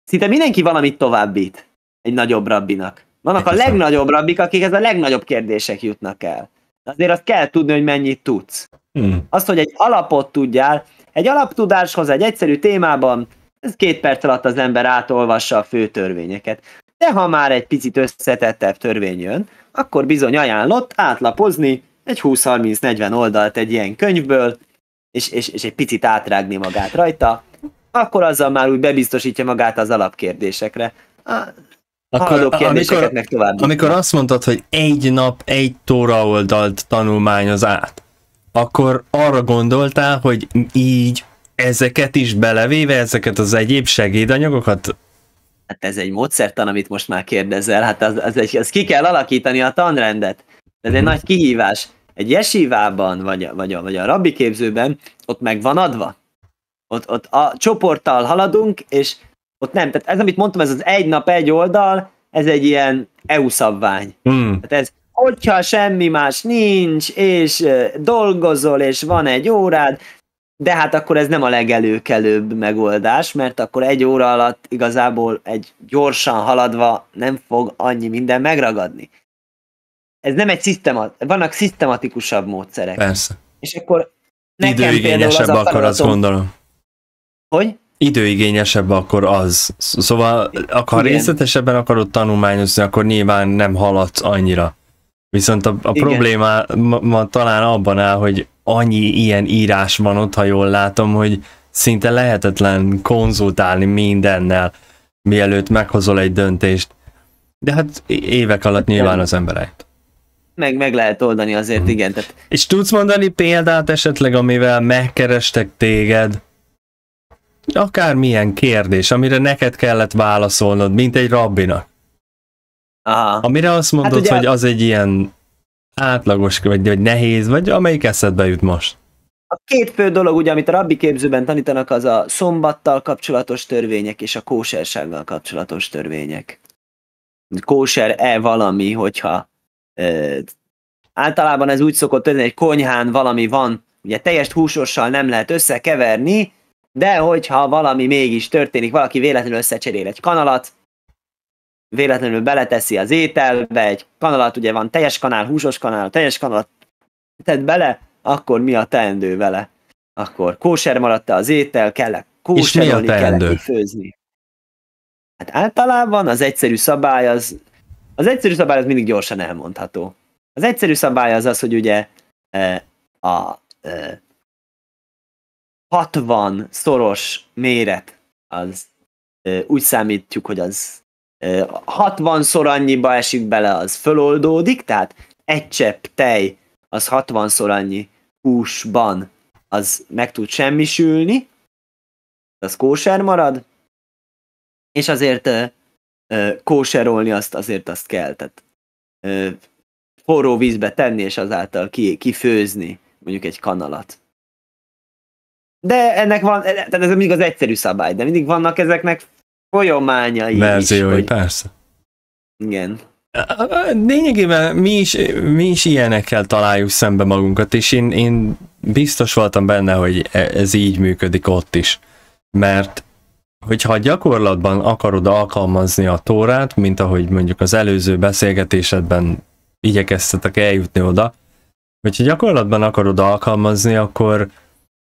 szinte mindenki valamit továbbít egy nagyobb rabbinak. Vannak a legnagyobb rabbik, akikhez a legnagyobb kérdések jutnak el. Azért azt kell tudni, hogy mennyit tudsz. Hmm. Azt, hogy egy alapot tudjál, egy alaptudáshoz, egy egyszerű témában, ez két perc alatt az ember átolvassa a fő törvényeket. De ha már egy picit összetettebb törvény jön, akkor bizony ajánlott átlapozni egy 20-30-40 oldalt egy ilyen könyvből, és, és, és egy picit átrágni magát rajta, akkor azzal már úgy bebiztosítja magát az alapkérdésekre. Akkor a, amikor, tovább. Amikor azt mondtad, hogy egy nap egy tóra oldalt tanulmányoz át, akkor arra gondoltál, hogy így ezeket is belevéve, ezeket az egyéb segédanyagokat? Hát ez egy módszertan, amit most már kérdezel, hát az, az, egy az ki kell alakítani a tanrendet. Ez egy mhm. nagy kihívás. Egy jesívában, vagy, a, vagy, a, vagy a rabbi képzőben, ott meg van adva. Ott, ott a csoporttal haladunk, és ott nem, tehát ez, amit mondtam, ez az egy nap, egy oldal, ez egy ilyen EU szabvány. Mm. Tehát ez, hogyha semmi más nincs, és dolgozol, és van egy órád, de hát akkor ez nem a legelőkelőbb megoldás, mert akkor egy óra alatt igazából egy gyorsan haladva nem fog annyi minden megragadni. Ez nem egy szisztemat, vannak szisztematikusabb módszerek. Persze. És akkor nekem például az akar, azt gondolom. Hogy? időigényesebb akkor az. Szóval, ha részletesebben akarod tanulmányozni, akkor nyilván nem haladsz annyira. Viszont a, a probléma ma, ma talán abban áll, hogy annyi ilyen írás van ott, ha jól látom, hogy szinte lehetetlen konzultálni mindennel, mielőtt meghozol egy döntést. De hát évek alatt hát nyilván az emberek meg, meg lehet oldani azért, mhm. igen. Tehát... És tudsz mondani példát esetleg, amivel megkerestek téged, akármilyen kérdés, amire neked kellett válaszolnod, mint egy rabbinak. Aha. Amire azt hát mondod, hát ugye... hogy az egy ilyen átlagos, vagy, vagy nehéz, vagy amelyik eszedbe jut most? A két fő dolog, ugye, amit a rabbi képzőben tanítanak, az a szombattal kapcsolatos törvények és a kósersággal kapcsolatos törvények. Kóser-e valami, hogyha ö, általában ez úgy szokott lenni, egy konyhán valami van, ugye teljes húsossal nem lehet összekeverni, de hogyha valami mégis történik, valaki véletlenül összecserél egy kanalat, véletlenül beleteszi az ételbe, egy kanalat, ugye van teljes kanál, húsos kanál, teljes kanalat tett bele, akkor mi a teendő vele? Akkor kóser maradt az étel, kell kóserolni, kell főzni. Hát általában az egyszerű szabály az, az egyszerű szabály az mindig gyorsan elmondható. Az egyszerű szabály az az, hogy ugye eh, a, a, eh, a 60 szoros méret, az úgy számítjuk, hogy az 60 szor annyiba esik bele, az föloldódik, tehát egy csepp tej, az 60 szor annyi húsban, az meg tud semmisülni, az kóser marad, és azért kóserolni azt azért azt kell, tehát forró vízbe tenni, és azáltal kifőzni mondjuk egy kanalat. De ennek van, tehát ez mindig az egyszerű szabály, de mindig vannak ezeknek folyományai Verziói, is, hogy... persze. Igen. Lényegében mi is, mi is ilyenekkel találjuk szembe magunkat, és én, én biztos voltam benne, hogy e, ez így működik ott is. Mert hogyha gyakorlatban akarod alkalmazni a tórát, mint ahogy mondjuk az előző beszélgetésedben igyekeztetek eljutni oda, hogyha gyakorlatban akarod alkalmazni, akkor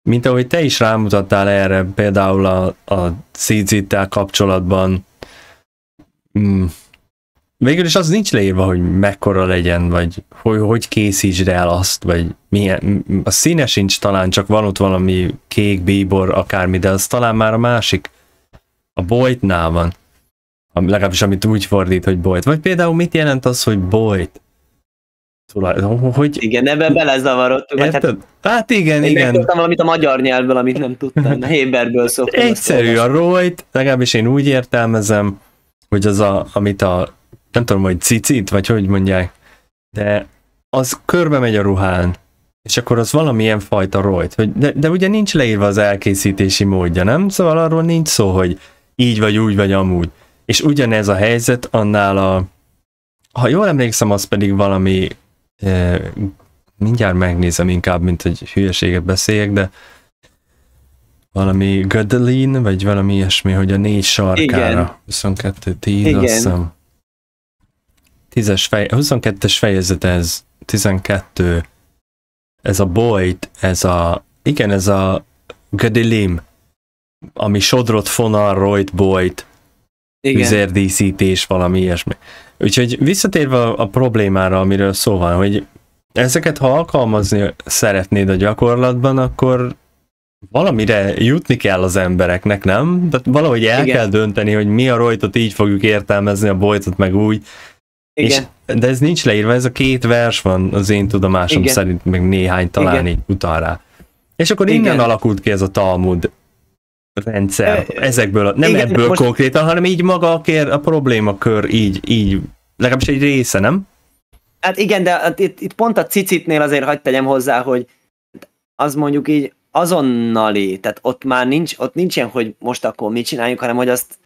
mint ahogy te is rámutattál erre, például a, a CZ-tel kapcsolatban, mm, végül is az nincs leírva, hogy mekkora legyen, vagy hogy, hogy készítsd el azt, vagy milyen, mm, a színe sincs talán, csak van ott valami kék, bíbor, akármi, de az talán már a másik, a bojtnál van. Legalábbis amit úgy fordít, hogy bojt. Vagy például mit jelent az, hogy bojt? Tulajdon, hogy... Igen, ebbe belezavarodtuk. Hát- Érted? Hát, hát igen, én igen. Én valamit a magyar nyelvből, amit nem tudtam. Héberből szoktam. Egyszerű a rojt, legalábbis én úgy értelmezem, hogy az a, amit a, nem tudom, hogy cicit, vagy hogy mondják, de az körbe megy a ruhán, és akkor az valamilyen fajta rojt. Hogy de, de ugye nincs leírva az elkészítési módja, nem? Szóval arról nincs szó, hogy így vagy úgy vagy amúgy. És ugyanez a helyzet annál a ha jól emlékszem, az pedig valami mindjárt megnézem inkább, mint hogy hülyeséget beszéljek, de valami Gödelin, vagy valami ilyesmi, hogy a négy sarkára. 22 10, azt hiszem. 10-es fej, 22-es fejezet ez, 12. Ez a Boyd, ez a, igen, ez a Gödelin, ami sodrot fonal, rojt, Boyd, üzérdíszítés, valami ilyesmi. Úgyhogy visszatérve a, a problémára, amiről szó van, hogy ezeket ha alkalmazni szeretnéd a gyakorlatban, akkor valamire jutni kell az embereknek, nem? De valahogy el Igen. kell dönteni, hogy mi a rojtot így fogjuk értelmezni, a bojtot meg úgy. Igen. És, de ez nincs leírva, ez a két vers van az én tudomásom Igen. szerint, meg néhány talán Igen. így utal rá. És akkor Igen. innen alakult ki ez a Talmud rendszer e, ezekből, a, nem igen, ebből most... konkrétan, hanem így maga a, kér, a problémakör így, így, legalábbis egy része, nem? Hát igen, de hát itt, itt pont a cicitnél azért hagyd tegyem hozzá, hogy az mondjuk így azonnali, tehát ott már nincs, ott nincsen, hogy most akkor mit csináljuk, hanem hogy azt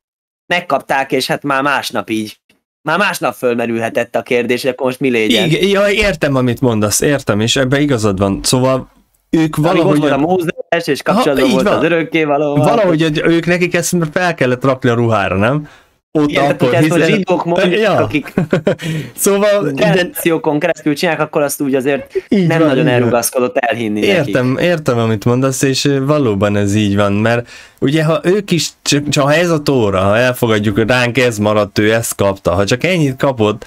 megkapták, és hát már másnap így már másnap fölmerülhetett a kérdés, hogy akkor most mi legyen. Igen, ja, értem, amit mondasz, értem, és ebben igazad van. Szóval ők valahogy... Amíg ott a Mózes, és kapcsolatban volt van. az örökkévalóval. Valahogy hogy ők nekik ezt fel kellett rakni a ruhára, nem? ott Igen, akkor hisz, az zsidók [LAUGHS] mondjuk, ja. akik [LAUGHS] szóval, generációkon keresztül csinálják, akkor azt úgy azért így nem van, nagyon elrugaszkodott elhinni Értem, nekik. értem, amit mondasz, és eh, valóban ez így van, mert ugye ha ők is, csak, csak ha ez a tóra, ha elfogadjuk, hogy ránk ez maradt, ő ezt kapta, ha csak ennyit kapott,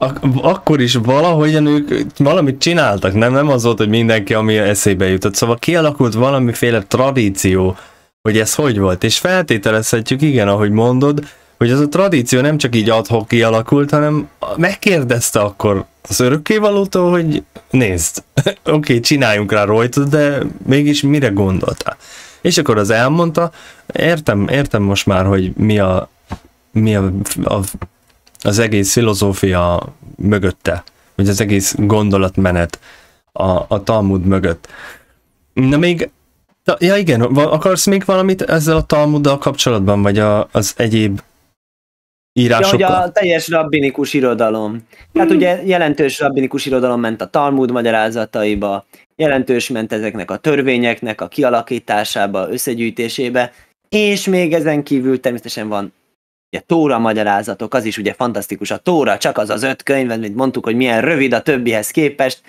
ak- akkor is valahogyan ők valamit csináltak, nem? Nem az volt, hogy mindenki, ami eszébe jutott. Szóval kialakult valamiféle tradíció, hogy ez hogy volt. És feltételezhetjük, igen, ahogy mondod, hogy az a tradíció nem csak így adhok kialakult, hanem megkérdezte akkor az örökkévalótól, hogy nézd, [LAUGHS] oké, okay, csináljunk rá rajtot, de mégis mire gondoltál? És akkor az elmondta, értem, értem most már, hogy mi a, mi a, a az egész filozófia mögötte, vagy az egész gondolatmenet a, a Talmud mögött. Na még, ja igen, akarsz még valamit ezzel a Talmuddal kapcsolatban, vagy a, az egyéb írásokkal? Ja, hogy a teljes rabbinikus irodalom. Hát hmm. ugye jelentős rabbinikus irodalom ment a Talmud magyarázataiba, jelentős ment ezeknek a törvényeknek a kialakításába, összegyűjtésébe, és még ezen kívül természetesen van Ugye Tóra magyarázatok, az is ugye fantasztikus. A Tóra csak az az öt könyv, mint mondtuk, hogy milyen rövid a többihez képest,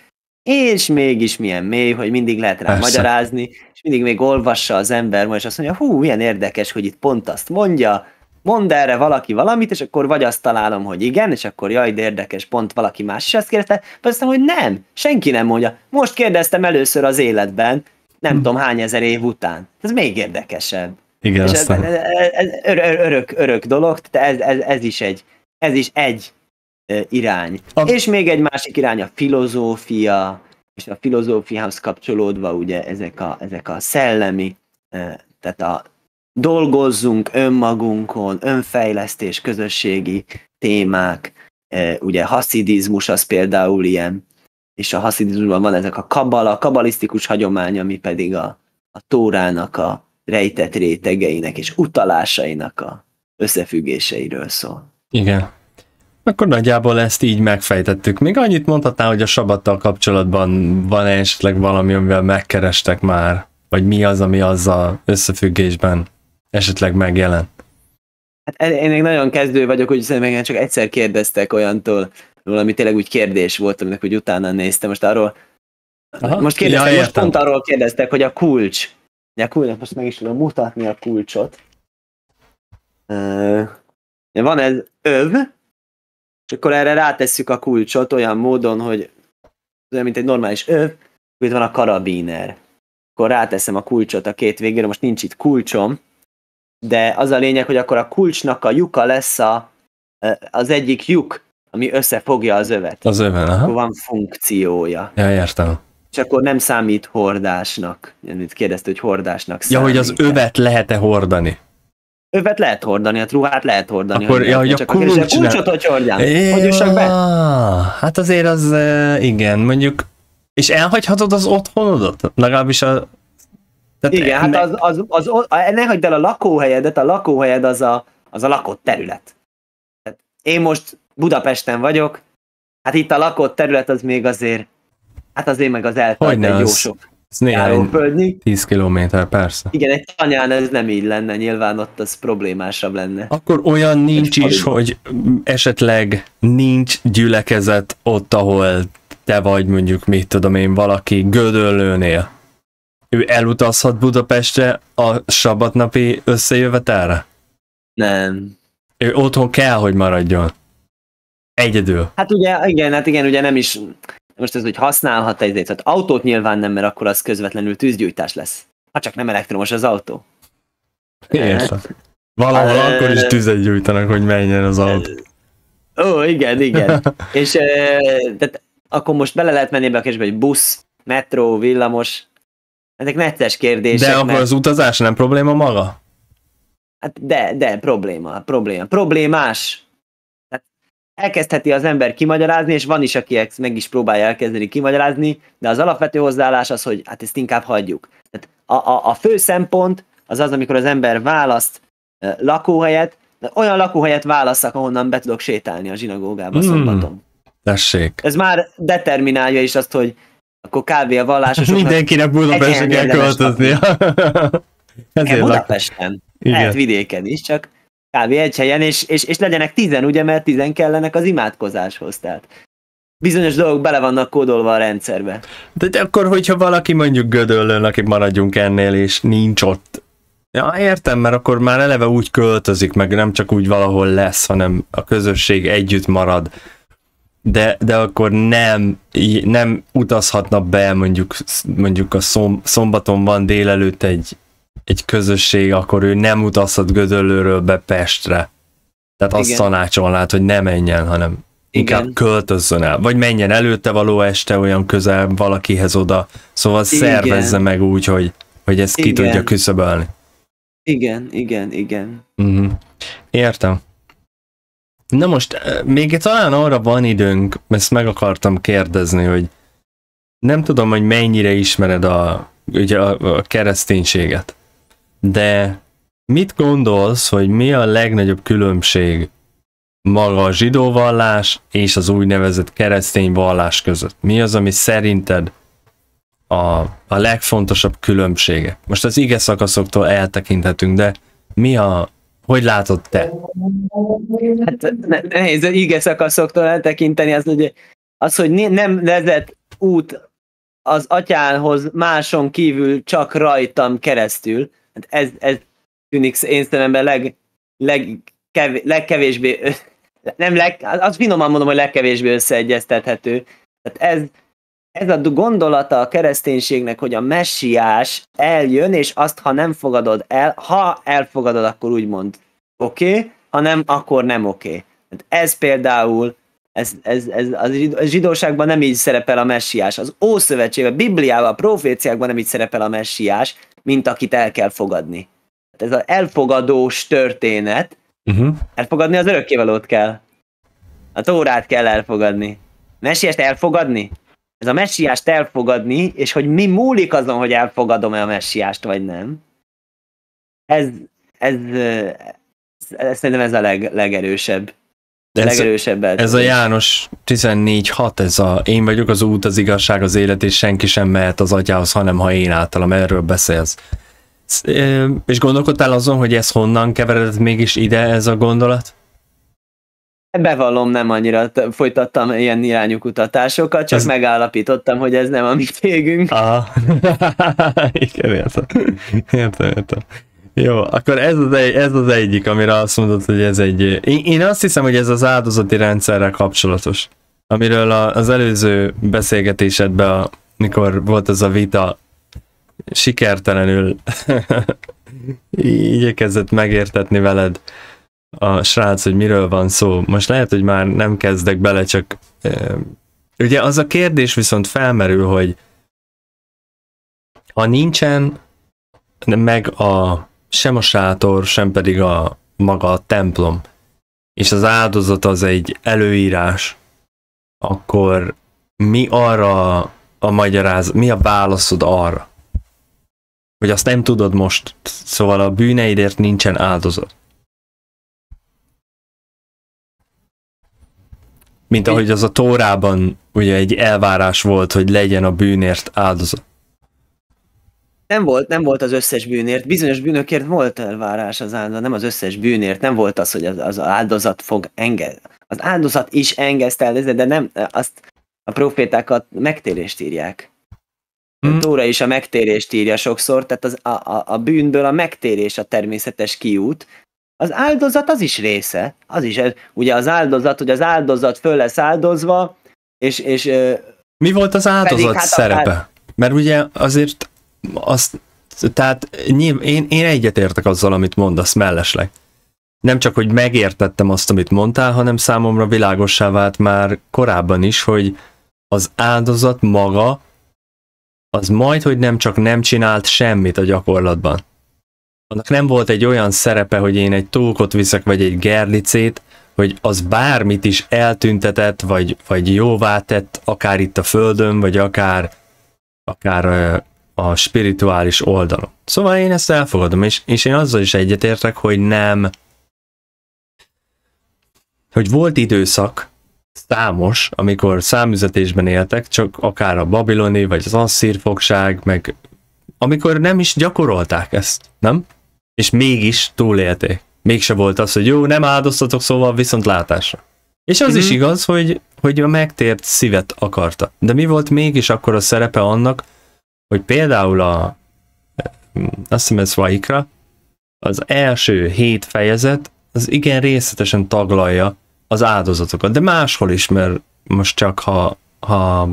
és mégis milyen mély, hogy mindig lehet rá Persze. magyarázni, és mindig még olvassa az ember, és azt mondja, hú, milyen érdekes, hogy itt pont azt mondja, mond erre valaki valamit, és akkor vagy azt találom, hogy igen, és akkor jaj, de érdekes, pont valaki más is azt kérdezte, vagy azt hogy nem, senki nem mondja. Most kérdeztem először az életben, nem hmm. tudom hány ezer év után. Ez még érdekesebb. Igen, és aztán... ez, ez, ez ör, örök, örök dolog, tehát ez, ez, ez, is egy, ez is egy irány. A... És még egy másik irány a filozófia, és a filozófiához kapcsolódva ugye ezek a, ezek a szellemi, tehát a dolgozzunk önmagunkon, önfejlesztés, közösségi témák, ugye haszidizmus az például ilyen, és a haszidizmusban van ezek a kabala, a kabalisztikus hagyomány, ami pedig a, a tórának a, rejtett rétegeinek és utalásainak a összefüggéseiről szól. Igen. Akkor nagyjából ezt így megfejtettük. Még annyit mondhatnál, hogy a sabattal kapcsolatban van -e esetleg valami, amivel megkerestek már? Vagy mi az, ami azzal összefüggésben esetleg megjelent? Hát én még nagyon kezdő vagyok, hogy szerintem csak egyszer kérdeztek olyantól, ami tényleg úgy kérdés volt, aminek hogy utána néztem. Most arról Aha, most kérdeztek, ja, most pont arról kérdeztek, hogy a kulcs Nyakújnak most meg is tudom mutatni a kulcsot. Uh, van ez öv, és akkor erre rátesszük a kulcsot olyan módon, hogy olyan, mint egy normális öv, itt van a karabiner. Akkor ráteszem a kulcsot a két végére, most nincs itt kulcsom, de az a lényeg, hogy akkor a kulcsnak a lyuka lesz a, az egyik lyuk, ami összefogja az övet. Az öve, aha. Akkor van funkciója. Ja, értem. És akkor nem számít hordásnak. Itt kérdezte, hogy hordásnak számít. Ja, hogy az övet lehet-e hordani? Övet lehet hordani, a hát ruhát lehet hordani. Akkor, ja, ja, csak a kulcs, kulcsot, hogy hordjam. Hagyjussak be. Hát azért az, igen, mondjuk, és elhagyhatod az otthonodat? Legalábbis a... Tehát igen, hát az, az, az, az, ne hagyd el a lakóhelyedet, a lakóhelyed az a, az a lakott terület. Én most Budapesten vagyok, hát itt a lakott terület az még azért Hát azért meg az eltelt egy jó sok ez néhány földni. 10 kilométer, persze. Igen, egy tanyán ez nem így lenne, nyilván ott az problémásabb lenne. Akkor olyan nincs egy is, hogy esetleg nincs gyülekezet ott, ahol te vagy mondjuk, mit tudom én, valaki gödöllőnél. Ő elutazhat Budapestre a sabatnapi összejövetelre? Nem. Ő otthon kell, hogy maradjon. Egyedül. Hát ugye, igen, hát igen, ugye nem is, most ez, hogy használhat egy tehát autót nyilván nem, mert akkor az közvetlenül tűzgyújtás lesz. Ha csak nem elektromos az autó. Értem. Valahol uh, akkor is tüzet gyújtanak, hogy menjen az autó. Ó, igen, igen. [LAUGHS] És tehát akkor most bele lehet menni be a kérdésbe, hogy busz, metró, villamos. Ezek necces kérdések. De akkor mert... az utazás nem probléma maga? Hát de, de, probléma, probléma. Problémás elkezdheti az ember kimagyarázni, és van is, aki ezt meg is próbálja elkezdeni kimagyarázni, de az alapvető hozzáállás az, hogy hát ezt inkább hagyjuk. Tehát a, a, a fő szempont az az, amikor az ember választ e, lakóhelyet, olyan lakóhelyet válasszak, ahonnan be tudok sétálni a zsinagógába hmm, szombaton. Tessék. Ez már determinálja is azt, hogy akkor kb. a vallásos. [LAUGHS] Mindenkinek Budapesten kell költöznie. [LAUGHS] Budapesten. Igen. Lehet vidéken is, csak kb. egy helyen, és, és, és legyenek tizen, ugye, mert tizen kellenek az imádkozáshoz, tehát bizonyos dolgok bele vannak kódolva a rendszerbe. De, akkor, hogyha valaki mondjuk gödöllön, aki maradjunk ennél, és nincs ott, Ja, értem, mert akkor már eleve úgy költözik, meg nem csak úgy valahol lesz, hanem a közösség együtt marad. De, de akkor nem, nem utazhatna be mondjuk, mondjuk a szom, szombaton van délelőtt egy egy közösség, akkor ő nem utazhat Gödöllőről be Pestre. Tehát azt tanácsolnád, hogy ne menjen, hanem inkább Igen. költözzön el. Vagy menjen előtte való este olyan közel valakihez oda. Szóval Igen. szervezze meg úgy, hogy, hogy ezt ki Igen. tudja küszöbölni. Igen, igen, igen. Uh-huh. Értem. Na most, eh, még talán arra van időnk, ezt meg akartam kérdezni, hogy nem tudom, hogy mennyire ismered a, ugye a, a kereszténységet de mit gondolsz, hogy mi a legnagyobb különbség maga a zsidó vallás és az úgynevezett keresztény vallás között? Mi az, ami szerinted a, a legfontosabb különbsége? Most az ige szakaszoktól eltekinthetünk, de mi a, hogy látod te? Hát nehéz az ige szakaszoktól eltekinteni, az, hogy, az, hogy nem vezet út az atyához máson kívül csak rajtam keresztül, Hát ez, ez tűnik én szerintem leg, leg, kev, legkevésbé, nem leg, az finoman mondom, hogy legkevésbé összeegyeztethető. Tehát ez, ez a gondolata a kereszténységnek, hogy a messiás eljön, és azt, ha nem fogadod el, ha elfogadod, akkor úgymond oké, okay, ha nem, akkor nem oké. Okay. Hát ez például, ez, ez, ez a zsidóságban nem így szerepel a messiás. Az Ószövetségben, Bibliában, a proféciákban nem így szerepel a messiás mint akit el kell fogadni. Tehát ez az elfogadós történet, uh-huh. elfogadni az örökkévalót kell. A tórát kell elfogadni. Messiást elfogadni? Ez a messiást elfogadni, és hogy mi múlik azon, hogy elfogadom-e a messiást, vagy nem. Ez, ez, ez, ez szerintem ez a leg, legerősebb de legerősebbet. Ez, ez a János 14.6, ez a én vagyok az út, az igazság, az élet, és senki sem mehet az atyához, hanem ha én általam, erről beszélsz. És gondolkodtál azon, hogy ez honnan keveredett mégis ide ez a gondolat? Bevallom, nem annyira folytattam ilyen irányú kutatásokat, csak ez... megállapítottam, hogy ez nem a mi cégünk. Aha. [LAUGHS] igen, értem. Értem, értem. Jó, akkor ez az, egy, ez az egyik, amire azt mondod, hogy ez egy... Én, én azt hiszem, hogy ez az áldozati rendszerrel kapcsolatos. Amiről a, az előző beszélgetésedben, amikor mikor volt ez a vita, sikertelenül [LAUGHS] igyekezett megértetni veled a srác, hogy miről van szó. Most lehet, hogy már nem kezdek bele, csak... Ugye az a kérdés viszont felmerül, hogy ha nincsen meg a sem a sátor, sem pedig a maga a templom, és az áldozat az egy előírás, akkor mi arra a magyaráz, mi a válaszod arra? Hogy azt nem tudod most, szóval a bűneidért nincsen áldozat. Mint ahogy az a Tórában ugye egy elvárás volt, hogy legyen a bűnért áldozat. Nem volt, nem volt az összes bűnért. Bizonyos bűnökért volt elvárás az áldozat, nem az összes bűnért. Nem volt az, hogy az, az áldozat fog enged. Az áldozat is engesztelni, de nem, azt a profétákat megtérést írják. Hmm. Tóra is a megtérést írja sokszor, tehát az, a, a, a bűnből a megtérés a természetes kiút. Az áldozat az is része. Az is, ugye az áldozat, hogy az áldozat föl lesz áldozva, és... és Mi volt az áldozat pedig, hát szerepe? Mert ugye azért azt, tehát én, én egyetértek azzal, amit mondasz mellesleg. Nem csak, hogy megértettem azt, amit mondtál, hanem számomra világossá vált már korábban is, hogy az áldozat maga az majd, hogy nem csak nem csinált semmit a gyakorlatban. Annak nem volt egy olyan szerepe, hogy én egy tókot viszek, vagy egy gerlicét, hogy az bármit is eltüntetett, vagy, vagy jóvá tett, akár itt a földön, vagy akár, akár a spirituális oldalon. Szóval én ezt elfogadom, és, és én azzal is egyetértek, hogy nem, hogy volt időszak, számos, amikor számüzetésben éltek, csak akár a babiloni, vagy az asszír fogság, meg amikor nem is gyakorolták ezt, nem? És mégis túlélték. Mégse volt az, hogy jó, nem áldoztatok, szóval viszont látásra. És az mm-hmm. is mhm. igaz, hogy, hogy a megtért szívet akarta. De mi volt mégis akkor a szerepe annak, hogy például a eh, azt hiszem ez Vaikra, az első hét fejezet az igen részletesen taglalja az áldozatokat, de máshol is, mert most csak ha, ha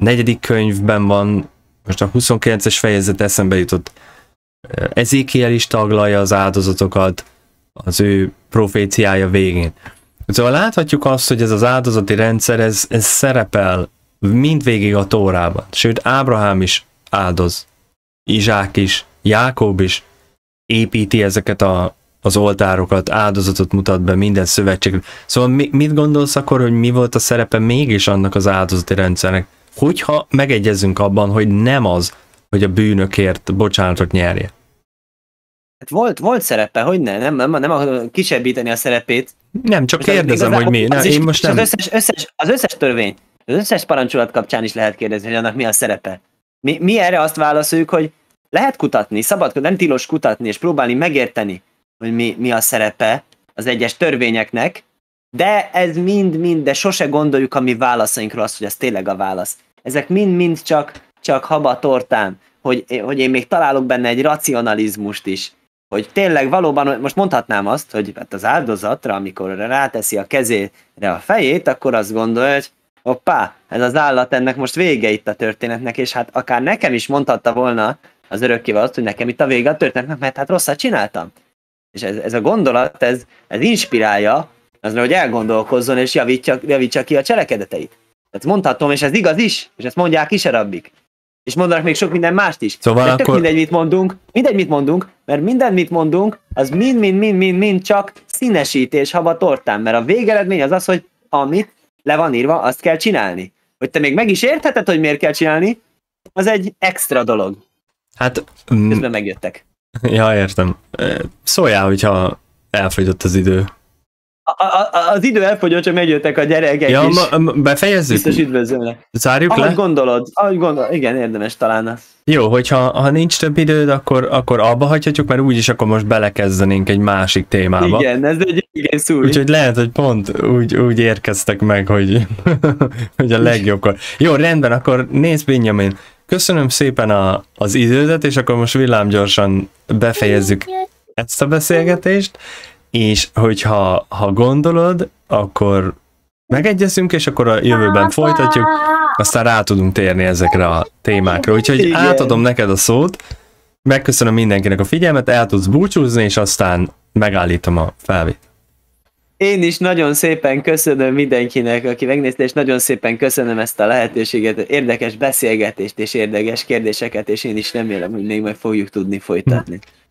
negyedik könyvben van, most a 29-es fejezet eszembe jutott, eh, Ezékiel is taglalja az áldozatokat az ő proféciája végén. Szóval láthatjuk azt, hogy ez az áldozati rendszer, ez, ez szerepel mindvégig a Tórában. Sőt, Ábrahám is áldoz, Izsák is, Jákob is építi ezeket a, az oltárokat, áldozatot mutat be minden szövetség. Szóval mi, mit gondolsz akkor, hogy mi volt a szerepe mégis annak az áldozati rendszernek? Hogyha megegyezünk abban, hogy nem az, hogy a bűnökért bocsánatot nyerje. Hát volt, volt szerepe, hogy ne, nem, nem, nem akarom kisebbíteni a szerepét. Nem, csak most kérdezem, az, hogy mi. Na, az én most nem. Az összes, összes, az összes törvény. Az összes parancsolat kapcsán is lehet kérdezni, hogy annak mi a szerepe. Mi, mi erre azt válaszoljuk, hogy lehet kutatni, szabad, nem tilos kutatni, és próbálni megérteni, hogy mi, mi a szerepe az egyes törvényeknek, de ez mind-mind, de sose gondoljuk a mi válaszainkról azt, hogy ez tényleg a válasz. Ezek mind-mind csak, csak haba tortán, hogy, hogy én még találok benne egy racionalizmust is. Hogy tényleg valóban, most mondhatnám azt, hogy hát az áldozatra, amikor ráteszi a kezére a fejét, akkor azt gondolja, hogy hoppá, ez az állat, ennek most vége itt a történetnek, és hát akár nekem is mondhatta volna az örökké azt, hogy nekem itt a vége a történetnek, mert hát rosszat csináltam. És ez, ez a gondolat, ez, ez inspirálja azra, hogy elgondolkozzon és javítsa, javítsa ki a cselekedeteit. Tehát mondhatom, és ez igaz is, és ezt mondják is a rabbik. És mondanak még sok minden mást is. Szóval De akkor... mindegy, mit mondunk, mindegy, mit mondunk, mert minden, mit mondunk, az mind-mind-mind-mind csak színesítés haba tortán, mert a végeredmény az az, hogy amit le van írva, azt kell csinálni. Hogy te még meg is értheted, hogy miért kell csinálni, az egy extra dolog. Hát... Közben mm. megjöttek. [LAUGHS] Ja, értem. Szóljál, hogyha elfogyott az idő. A, a, az idő elfogyott, csak megjöttek a gyerekek ja, is. Ma, befejezzük? Biztos üdvözlőnek. Zárjuk ahogy le? gondolod, ahogy gondolod, igen, érdemes talán. Az. Jó, hogyha ha nincs több időd, akkor, akkor abba hagyhatjuk, mert úgyis akkor most belekezdenénk egy másik témába. Igen, ez egy igen szúr. Úgyhogy lehet, hogy pont úgy, úgy érkeztek meg, hogy, [LAUGHS] hogy a legjobbkor. Jó, rendben, akkor nézd Benjamin. Köszönöm szépen a, az idődet, és akkor most villámgyorsan befejezzük ezt a beszélgetést és hogyha ha gondolod, akkor megegyezünk, és akkor a jövőben folytatjuk, aztán rá tudunk térni ezekre a témákra. Úgyhogy Igen. átadom neked a szót, megköszönöm mindenkinek a figyelmet, el tudsz búcsúzni, és aztán megállítom a felvét. Én is nagyon szépen köszönöm mindenkinek, aki megnézte, és nagyon szépen köszönöm ezt a lehetőséget, érdekes beszélgetést és érdekes kérdéseket, és én is remélem, hogy még meg fogjuk tudni folytatni.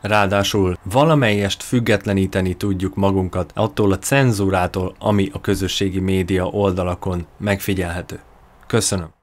Ráadásul valamelyest függetleníteni tudjuk magunkat attól a cenzúrától, ami a közösségi média oldalakon megfigyelhető. Köszönöm.